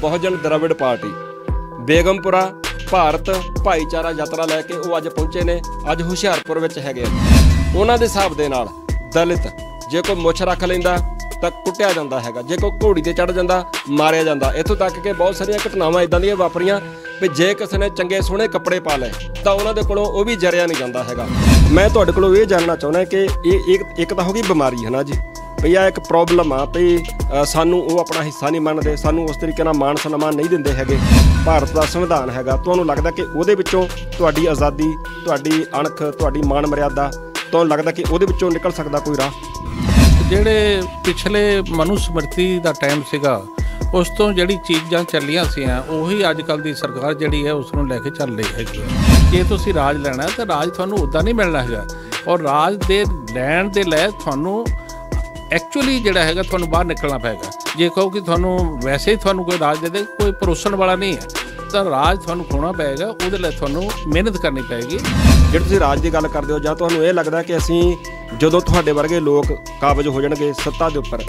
Bahujan Dravid party Begampura Bharat ਭਾਈਚਾਰਾ ਯਾਤਰਾ ਲੈ ਕੇ ਉਹ ਅੱਜ ਪਹੁੰਚੇ ਨੇ ਅੱਜ ਹੁਸ਼ਿਆਰਪੁਰ ਵਿੱਚ ਹੈਗੇ ਉਹਨਾਂ ਦੇ ਹਿਸਾਬ ਦੇ ਨਾਲ ਦਲਿਤ ਜੇ ਕੋਈ ਮੁੱਛ ਰੱਖ ਲੈਂਦਾ ਤਾਂ ਕੁੱਟਿਆ ਜਾਂਦਾ ਹੈਗਾ ਜੇ ਕੋਈ ਘੋੜੀ ਤੇ ਚੜ ਜਾਂਦਾ ਮਾਰਿਆ ਜਾਂਦਾ ਇਥੋਂ ਤੱਕ ਕਿ ਬਹੁਤ ਸਾਰੀਆਂ ਘਟਨਾਵਾਂ ਇਦਾਂ ਦੀਆਂ ਵਾਪਰੀਆਂ ਵੀ ਜੇ ਕਿਸੇ ਨੇ ਚੰਗੇ ਸੋਹਣੇ ਕੱਪੜੇ ਪਾ ਲਏ ਤਾਂ ਉਹਨਾਂ ਦੇ ਕੋਲੋਂ ਉਹ ਵੀ ਜਰਿਆ ਨਹੀਂ ਜਾਂਦਾ ਹੈਗਾ ਮੈਂ ਤੁਹਾਡੇ ਕੋਲੋਂ ਇਹ ਜਾਣਨਾ ਚਾਹੁੰਦਾ ਕਿ ਇਹ ਇੱਕ ਇੱਕ ਤਾਂ ਹੋ ਗਈ ਬਿਮਾਰੀ ਹੈ ਨਾ ਜੀ ਵੀ ਆ ਇੱਕ ਪ੍ਰੋਬਲਮ ਆ ਤੇ ਸਾਨੂੰ ਉਹ ਆਪਣਾ ਹਿੱਸਾ ਨਹੀਂ ਮੰਨਦੇ ਸਾਨੂੰ ਉਸ ਤਰੀਕੇ ਨਾਲ ਮਾਣ ਸਨਮਾਨ ਨਹੀਂ ਦਿੰਦੇ ਹੈਗੇ ਭਾਰਤ ਦਾ ਸੰਵਿਧਾਨ ਹੈਗਾ ਤੁਹਾਨੂੰ ਲੱਗਦਾ ਕਿ ਉਹਦੇ ਵਿੱਚੋਂ ਤੁਹਾਡੀ ਆਜ਼ਾਦੀ ਤੁਹਾਡੀ ਅਣਖ ਤੁਹਾਡੀ ਮਾਣ ਮਰਿਆਦਾ ਤੁਹਾਨੂੰ ਲੱਗਦਾ ਕਿ ਉਹਦੇ ਵਿੱਚੋਂ ਨਿਕਲ ਸਕਦਾ ਕੋਈ ਰਾਹ ਜਿਹੜੇ ਪਿਛਲੇ ਮਨੁ ਸਮਰਤੀ ਦਾ ਟਾਈਮ ਸੀਗਾ ਉਸ ਤੋਂ ਜਿਹੜੀ ਚੀਜ਼ਾਂ ਚੱਲੀਆਂ ਸੀਆਂ ਉਹੀ ਅੱਜ ਕੱਲ ਦੀ ਸਰਕਾਰ ਜਿਹੜੀ ਹੈ ਉਸ ਨੂੰ ਲੈ ਕੇ ਚੱਲ ਰਹੀ ਹੈਗੀ ਜੇ ਤੁਸੀਂ ਰਾਜ ਲੈਣਾ ਤਾਂ ਰਾਜ ਤੁਹਾਨੂੰ ਉਦਾਂ ਨਹੀਂ ਮਿਲਣਾ ਹੈਗਾ ਔਰ ਰਾਜ ਦੇ ਲੈਣ ਦੇ ਲੈ ਤੁਹਾਨੂੰ ਐਕਚੁਅਲੀ ਜਿਹੜਾ ਹੈਗਾ ਤੁਹਾਨੂੰ ਬਾਹਰ ਨਿਕਲਣਾ ਪੈਗਾ ਜੇ ਕਹੋ ਕਿ ਤੁਹਾਨੂੰ ਵੈਸੇ ਹੀ ਤੁਹਾਨੂੰ ਕੋਈ ਰਾਜ ਦੇ ਦੇ ਕੋਈ ਪਰੋਸਣ ਵਾਲਾ ਨਹੀਂ ਹੈ ਤਾਂ ਰਾਜ ਤੁਹਾਨੂੰ ਖੋਣਾ ਪਏਗਾ ਉਹਦੇ ਲਈ ਤੁਹਾਨੂੰ ਮਿਹਨਤ ਕਰਨੀ ਪੈਗੀ ਜੇ ਤੁਸੀਂ ਰਾਜ ਦੀ ਗੱਲ ਕਰਦੇ ਹੋ ਜਾਂ ਤੁਹਾਨੂੰ ਇਹ ਲੱਗਦਾ ਕਿ ਅਸੀਂ ਜਦੋਂ ਤੁਹਾਡੇ ਵਰਗੇ ਲੋਕ ਕਾਬਜ ਹੋ ਜਾਣਗੇ ਸੱਤਾ ਦੇ ਉੱਪਰ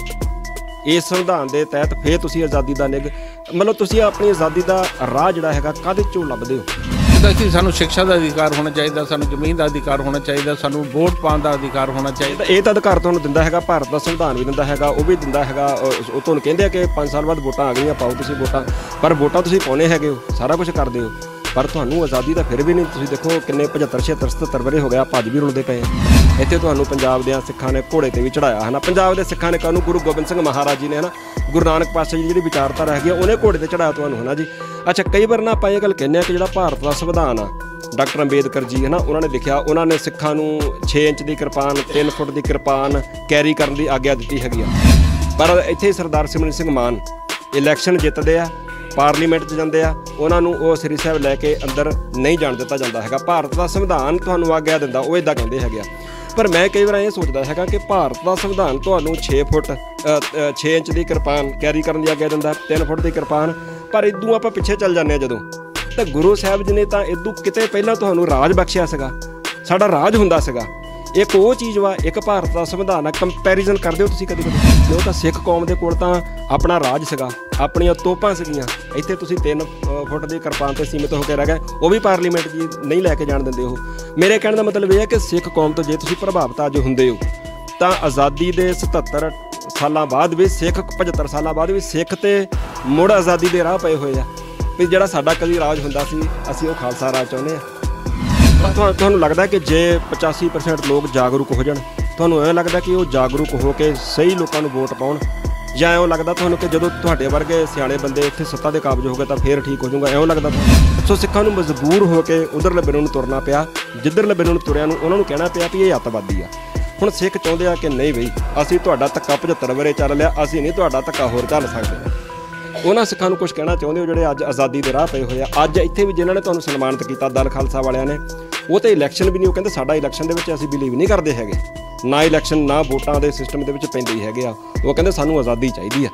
ਇਸ ਸੰਵਿਧਾਨ ਦੇ ਤਹਿਤ ਫੇਰ ਤੁਸੀਂ ਆਜ਼ਾਦੀ ਦਾ ਨਿਗ ਮਤਲਬ ਤੁਸੀਂ ਆਪਣੀ ਆਜ਼ਾਦੀ ਦਾ ਰਾਹ ਜਿਹੜਾ ਹੈਗਾ ਕਾਦੇ ਚੋਂ ਲੱਭਦੇ ਹੋ ਚਾਹੀਦਾ ਕਿ ਸਾਨੂੰ ਸਿੱਖਿਆ ਦਾ ਅਧਿਕਾਰ ਹੋਣਾ ਚਾਹੀਦਾ ਸਾਨੂੰ ਜ਼ਮੀਨ ਦਾ ਅਧਿਕਾਰ ਹੋਣਾ ਚਾਹੀਦਾ ਸਾਨੂੰ ਵੋਟ ਪਾਉਣ ਦਾ ਅਧਿਕਾਰ ਹੋਣਾ ਚਾਹੀਦਾ ਇਹ ਤਾਂ ਅਧਿਕਾਰ ਤੁਹਾਨੂੰ ਦਿੰਦਾ ਹੈਗਾ ਭਾਰਤ ਦਾ ਸੰਵਿਧਾਨ ਵੀ ਦਿੰਦਾ ਹੈਗਾ ਉਹ ਵੀ ਦਿੰਦਾ ਹੈਗਾ ਉਹ ਤੁਹਾਨੂੰ ਕਹਿੰਦੇ ਆ ਕਿ 5 ਸਾਲ ਬਾਅਦ ਵੋਟਾਂ ਆ ਗਈਆਂ ਪਾਓ ਤੁਸੀਂ ਵੋਟਾਂ ਪਰ ਵੋਟਾਂ ਤੁਸੀਂ ਪਾਉਣੇ ਹੈਗੇ ਹੋ ਸਾਰਾ ਕੁਝ ਕਰਦੇ ਹੋ ਪਰ ਤੁਹਾਨੂੰ ਆਜ਼ਾਦੀ ਦਾ ਫਿਰ ਵੀ ਨਹੀਂ ਤੁਸੀਂ ਦੇਖੋ ਕਿੰਨੇ 75 76 77 ਵਰੇ ਹੋ ਗਿਆ ਭੱਜ ਵੀ ਰੁਲਦੇ ਪਏ ਇੱਥੇ ਤੁਹਾਨੂੰ ਪੰਜਾਬ ਦੇ ਸਿੱਖਾਂ ਨੇ ਘੋੜੇ ਤੇ ਵੀ ਚੜਾਇਆ ਹਨਾ ਪੰਜਾਬ ਦੇ ਸਿੱਖਾਂ ਨੇ ਕਾਨੂੰ ਗੁਰੂ ਗੋਬਿੰਦ ਸਿੰਘ ਮਹਾਰਾਜ ਜੀ ਨੇ ਹਨਾ ਗੁਰੂ ਨਾਨਕ ਪਾਸੇ ਜਿਹੜੀ ਵਿਚਾਰਧਾਰਾ ਹੈਗੀ ਉਹਨੇ ਘੋੜੇ ਤੇ ਚੜਾਇਆ ਤੁਹਾਨੂੰ ਹਨਾ ਜੀ ਅੱਛਾ ਕਈ ਵਾਰ ਨਾ ਆਪਾਂ ਇਹ ਗੱਲ ਕਹਿੰਦੇ ਆ ਕਿ ਜਿਹੜਾ ਭਾਰਤ ਦਾ ਸੰਵਿਧਾਨ ਆ ਡਾਕਟਰ ਅੰਬੇਦਕਰ ਜੀ ਹਨਾ ਉਹਨਾਂ ਨੇ ਲਿਖਿਆ ਉਹਨਾਂ ਨੇ ਸਿੱਖਾਂ ਨੂੰ 6 ਇੰਚ ਦੀ ਕਿਰਪਾਨ 3 ਫੁੱਟ ਦੀ ਕਿਰਪਾਨ ਕੈਰੀ ਕਰਨ ਦੀ ਆਗਿਆ ਦਿੱਤੀ ਹੈਗੀ ਆ ਪਰ ਇੱਥੇ ਸਰਦਾਰ ਸਿਮਰਨ ਸਿੰਘ ਮਾਨ ਇਲੈਕਸ਼ਨ ਜਿੱਤਦੇ ਆ ਪਾਰਲੀਮੈਂਟ 'ਚ ਜਾਂਦੇ ਆ ਉਹਨਾਂ ਨੂੰ ਉਹ ਸ੍ਰੀ ਸਾਹਿਬ ਲੈ ਕੇ ਅੰਦਰ ਨਹੀਂ ਜਾਣ ਦਿੱਤਾ ਜਾਂਦਾ ਹੈਗਾ ਭਾਰਤ ਦਾ ਸੰਵਿਧਾਨ ਤੁਹਾਨੂੰ ਆਗਿਆ ਦਿੰਦਾ ਉਹ ਇਦਾਂ ਕਹਿੰਦੇ ਹੈਗੇ ਆ ਪਰ ਮੈਂ ਕਈ ਵਾਰ ਇਹ ਸੋਚਦਾ ਹੈਗਾ ਕਿ ਭਾਰਤ ਦਾ ਸੰਵਿਧਾਨ ਤੁਹਾਨੂੰ 6 ਫੁੱਟ 6 ਇੰਚ ਦੀ ਕਿਰਪਾਨ ਕੈਰੀ ਕਰਨ ਦੀ ਆਗਿਆ ਦਿੰਦਾ 3 ਫੁੱਟ ਦੀ ਕਿਰਪਾਨ ਪਰ ਇਦੋਂ ਆਪਾਂ ਪਿੱਛੇ ਚੱਲ ਜਾਂਦੇ ਆ ਜਦੋਂ ਤਾਂ ਗੁਰੂ ਸਾਹਿਬ ਜੀ ਨੇ ਤਾਂ ਇਦੋਂ ਕਿਤੇ ਪਹਿਲਾਂ ਤੁਹਾਨੂੰ ਰਾਜ ਬਖਸ਼ਿਆ ਸੀਗਾ ਸਾਡਾ ਰਾਜ ਹੁੰਦਾ ਸੀਗਾ ਇੱਕ ਉਹ ਚੀਜ਼ ਵਾ ਇੱਕ ਭਾਰਤ ਦਾ ਸੰਵਿਧਾਨ ਆ ਕੰਪੈਰੀਜ਼ਨ ਕਰਦੇ ਹੋ ਤੁਸੀਂ ਕਦੇ ਕਦੇ ਉਹ ਤਾਂ ਸਿੱਖ ਕੌਮ ਦੇ ਕੋਲ ਤਾਂ ਆਪਣਾ ਰਾਜ ਸੀਗਾ ਆਪਣੀਆਂ ਤੋਪਾਂ ਸੀਗੀਆਂ ਇੱਥੇ ਤੁਸੀਂ 3 ਫੁੱਟ ਦੀ ਕਿਰਪਾਨ ਤੇ ਸੀਮਿਤ ਹੋ ਕੇ ਰਹਿ ਗਏ ਉਹ ਵੀ ਪਾਰਲੀਮੈਂਟ ਜੀ ਨਹੀਂ ਲੈ ਕੇ ਜਾਣ ਦਿੰਦੇ ਉਹ ਮੇਰੇ ਕਹਿਣ ਦਾ ਮਤਲਬ ਇਹ ਹੈ ਕਿ ਸਿੱਖ ਕੌਮ ਤੋਂ ਜੇ ਤੁਸੀਂ ਪ੍ਰਭਾਵਿਤ ਅੱਜ ਹੁੰਦੇ ਹੋ ਤਾਂ ਆਜ਼ਾਦੀ ਦੇ 77 ਸਾਲਾਂ ਬਾਅਦ ਵੀ ਸਿੱਖ 75 ਸਾਲਾਂ ਬਾਅਦ ਵੀ ਸਿੱਖ ਤੇ ਮੁੜ ਆਜ਼ਾਦੀ ਦੇ ਰਾਹ ਪਏ ਹੋਏ ਆ ਵੀ ਜਿਹੜਾ ਸਾਡਾ ਕਦੀ ਰਾਜ ਹੁੰਦਾ ਸੀ ਅਸੀਂ ਉਹ ਖਾਲਸਾ ਰਾਜ ਚਾਹੁੰਦੇ ਆ ਤੁਹਾਨੂੰ ਲੱਗਦਾ ਕਿ ਜੇ 85% ਲੋਕ ਜਾਗਰੂਕ ਹੋ ਜਾਣ ਤੁਹਾਨੂੰ ਇਹ ਲੱਗਦਾ ਕਿ ਉਹ ਜਾਗਰੂਕ ਹੋ ਕੇ ਸਹੀ ਲੋਕਾਂ ਨੂੰ ਵੋਟ ਪਾਉਣ ਜਾਂ ਐਉਂ ਲੱਗਦਾ ਤੁਹਾਨੂੰ ਕਿ ਜਦੋਂ ਤੁਹਾਡੇ ਵਰਗੇ ਸਿਆਣੇ ਬੰਦੇ ਇੱਥੇ ਸੱਤਾ ਦੇ ਕਾਬਜ ਹੋ ਗਏ ਤਾਂ ਫੇਰ ਠੀਕ ਹੋ ਜਾਊਗਾ ਐਉਂ ਲੱਗਦਾ ਤੁਹਾਨੂੰ ਸੋ ਸਿੱਖਾਂ ਨੂੰ ਮਜਬੂਰ ਹੋ ਕੇ ਉਧਰਲੇ ਲੱਬੇ ਨੂੰ ਤੁਰਨਾ ਪਿਆ ਜਿੱਧਰਲੇ ਲੱਬੇ ਨੂੰ ਤੁਰਿਆ ਨੂੰ ਉਹਨਾਂ ਨੂੰ ਕਹਿਣਾ ਪਿਆ ਕਿ ਇਹ ਅੱਤਵਾਦੀ ਆ ਹੁਣ ਸਿੱਖ ਚਾਹੁੰਦੇ ਆ ਕਿ ਨਹੀਂ ਬਈ ਅਸੀਂ ਤੁਹਾਡਾ ਧੱਕਾ 75 ਵਰੇ ਚੱਲ ਲਿਆ ਅਸੀਂ ਨਹੀਂ ਤੁਹਾਡਾ ਧੱਕਾ ਹੋਰ ਚੱਲ ਸਕਦੇ ਉਹਨਾਂ ਸਿੱਖਾਂ ਨੂੰ ਕੁਝ ਕਹਿਣਾ ਚਾਹੁੰਦੇ ਹੋ ਜਿਹੜੇ ਅੱਜ ਆਜ਼ਾਦੀ ਦੇ ਰਾਹ ਪਏ ਹੋਏ ਆ ਅੱਜ ਇੱਥੇ ਵੀ ਜਿਨ੍ਹਾਂ ਨੇ ਤੁਹਾਨੂੰ ਸਨਮਾਨਿਤ ਕੀਤਾ ਦਲ ਖਾਲਸਾ ਵਾਲਿਆਂ ਨੇ ਉਹ ਤੇ ਇਲੈਕਸ਼ਨ ਵੀ ਨਹੀਂ ਉਹ ਕਹਿੰਦੇ ਸਾਡਾ ਇਲੈਕਸ਼ਨ ਦੇ ਵਿੱਚ ਅਸੀਂ ਬਿਲੀਵ ਨਹੀਂ ਕਰਦੇ ਹੈਗੇ ਨਾ ਇਲੈਕਸ਼ਨ ਨਾ ਵੋਟਾਂ ਦੇ ਸਿਸਟਮ ਦੇ ਵਿੱਚ ਪੈਂਦੇ ਹੀ ਹੈਗੇ ਆ ਉਹ ਕਹਿੰਦੇ ਸਾਨੂੰ ਆਜ਼ਾਦੀ ਚਾਹੀਦੀ ਆ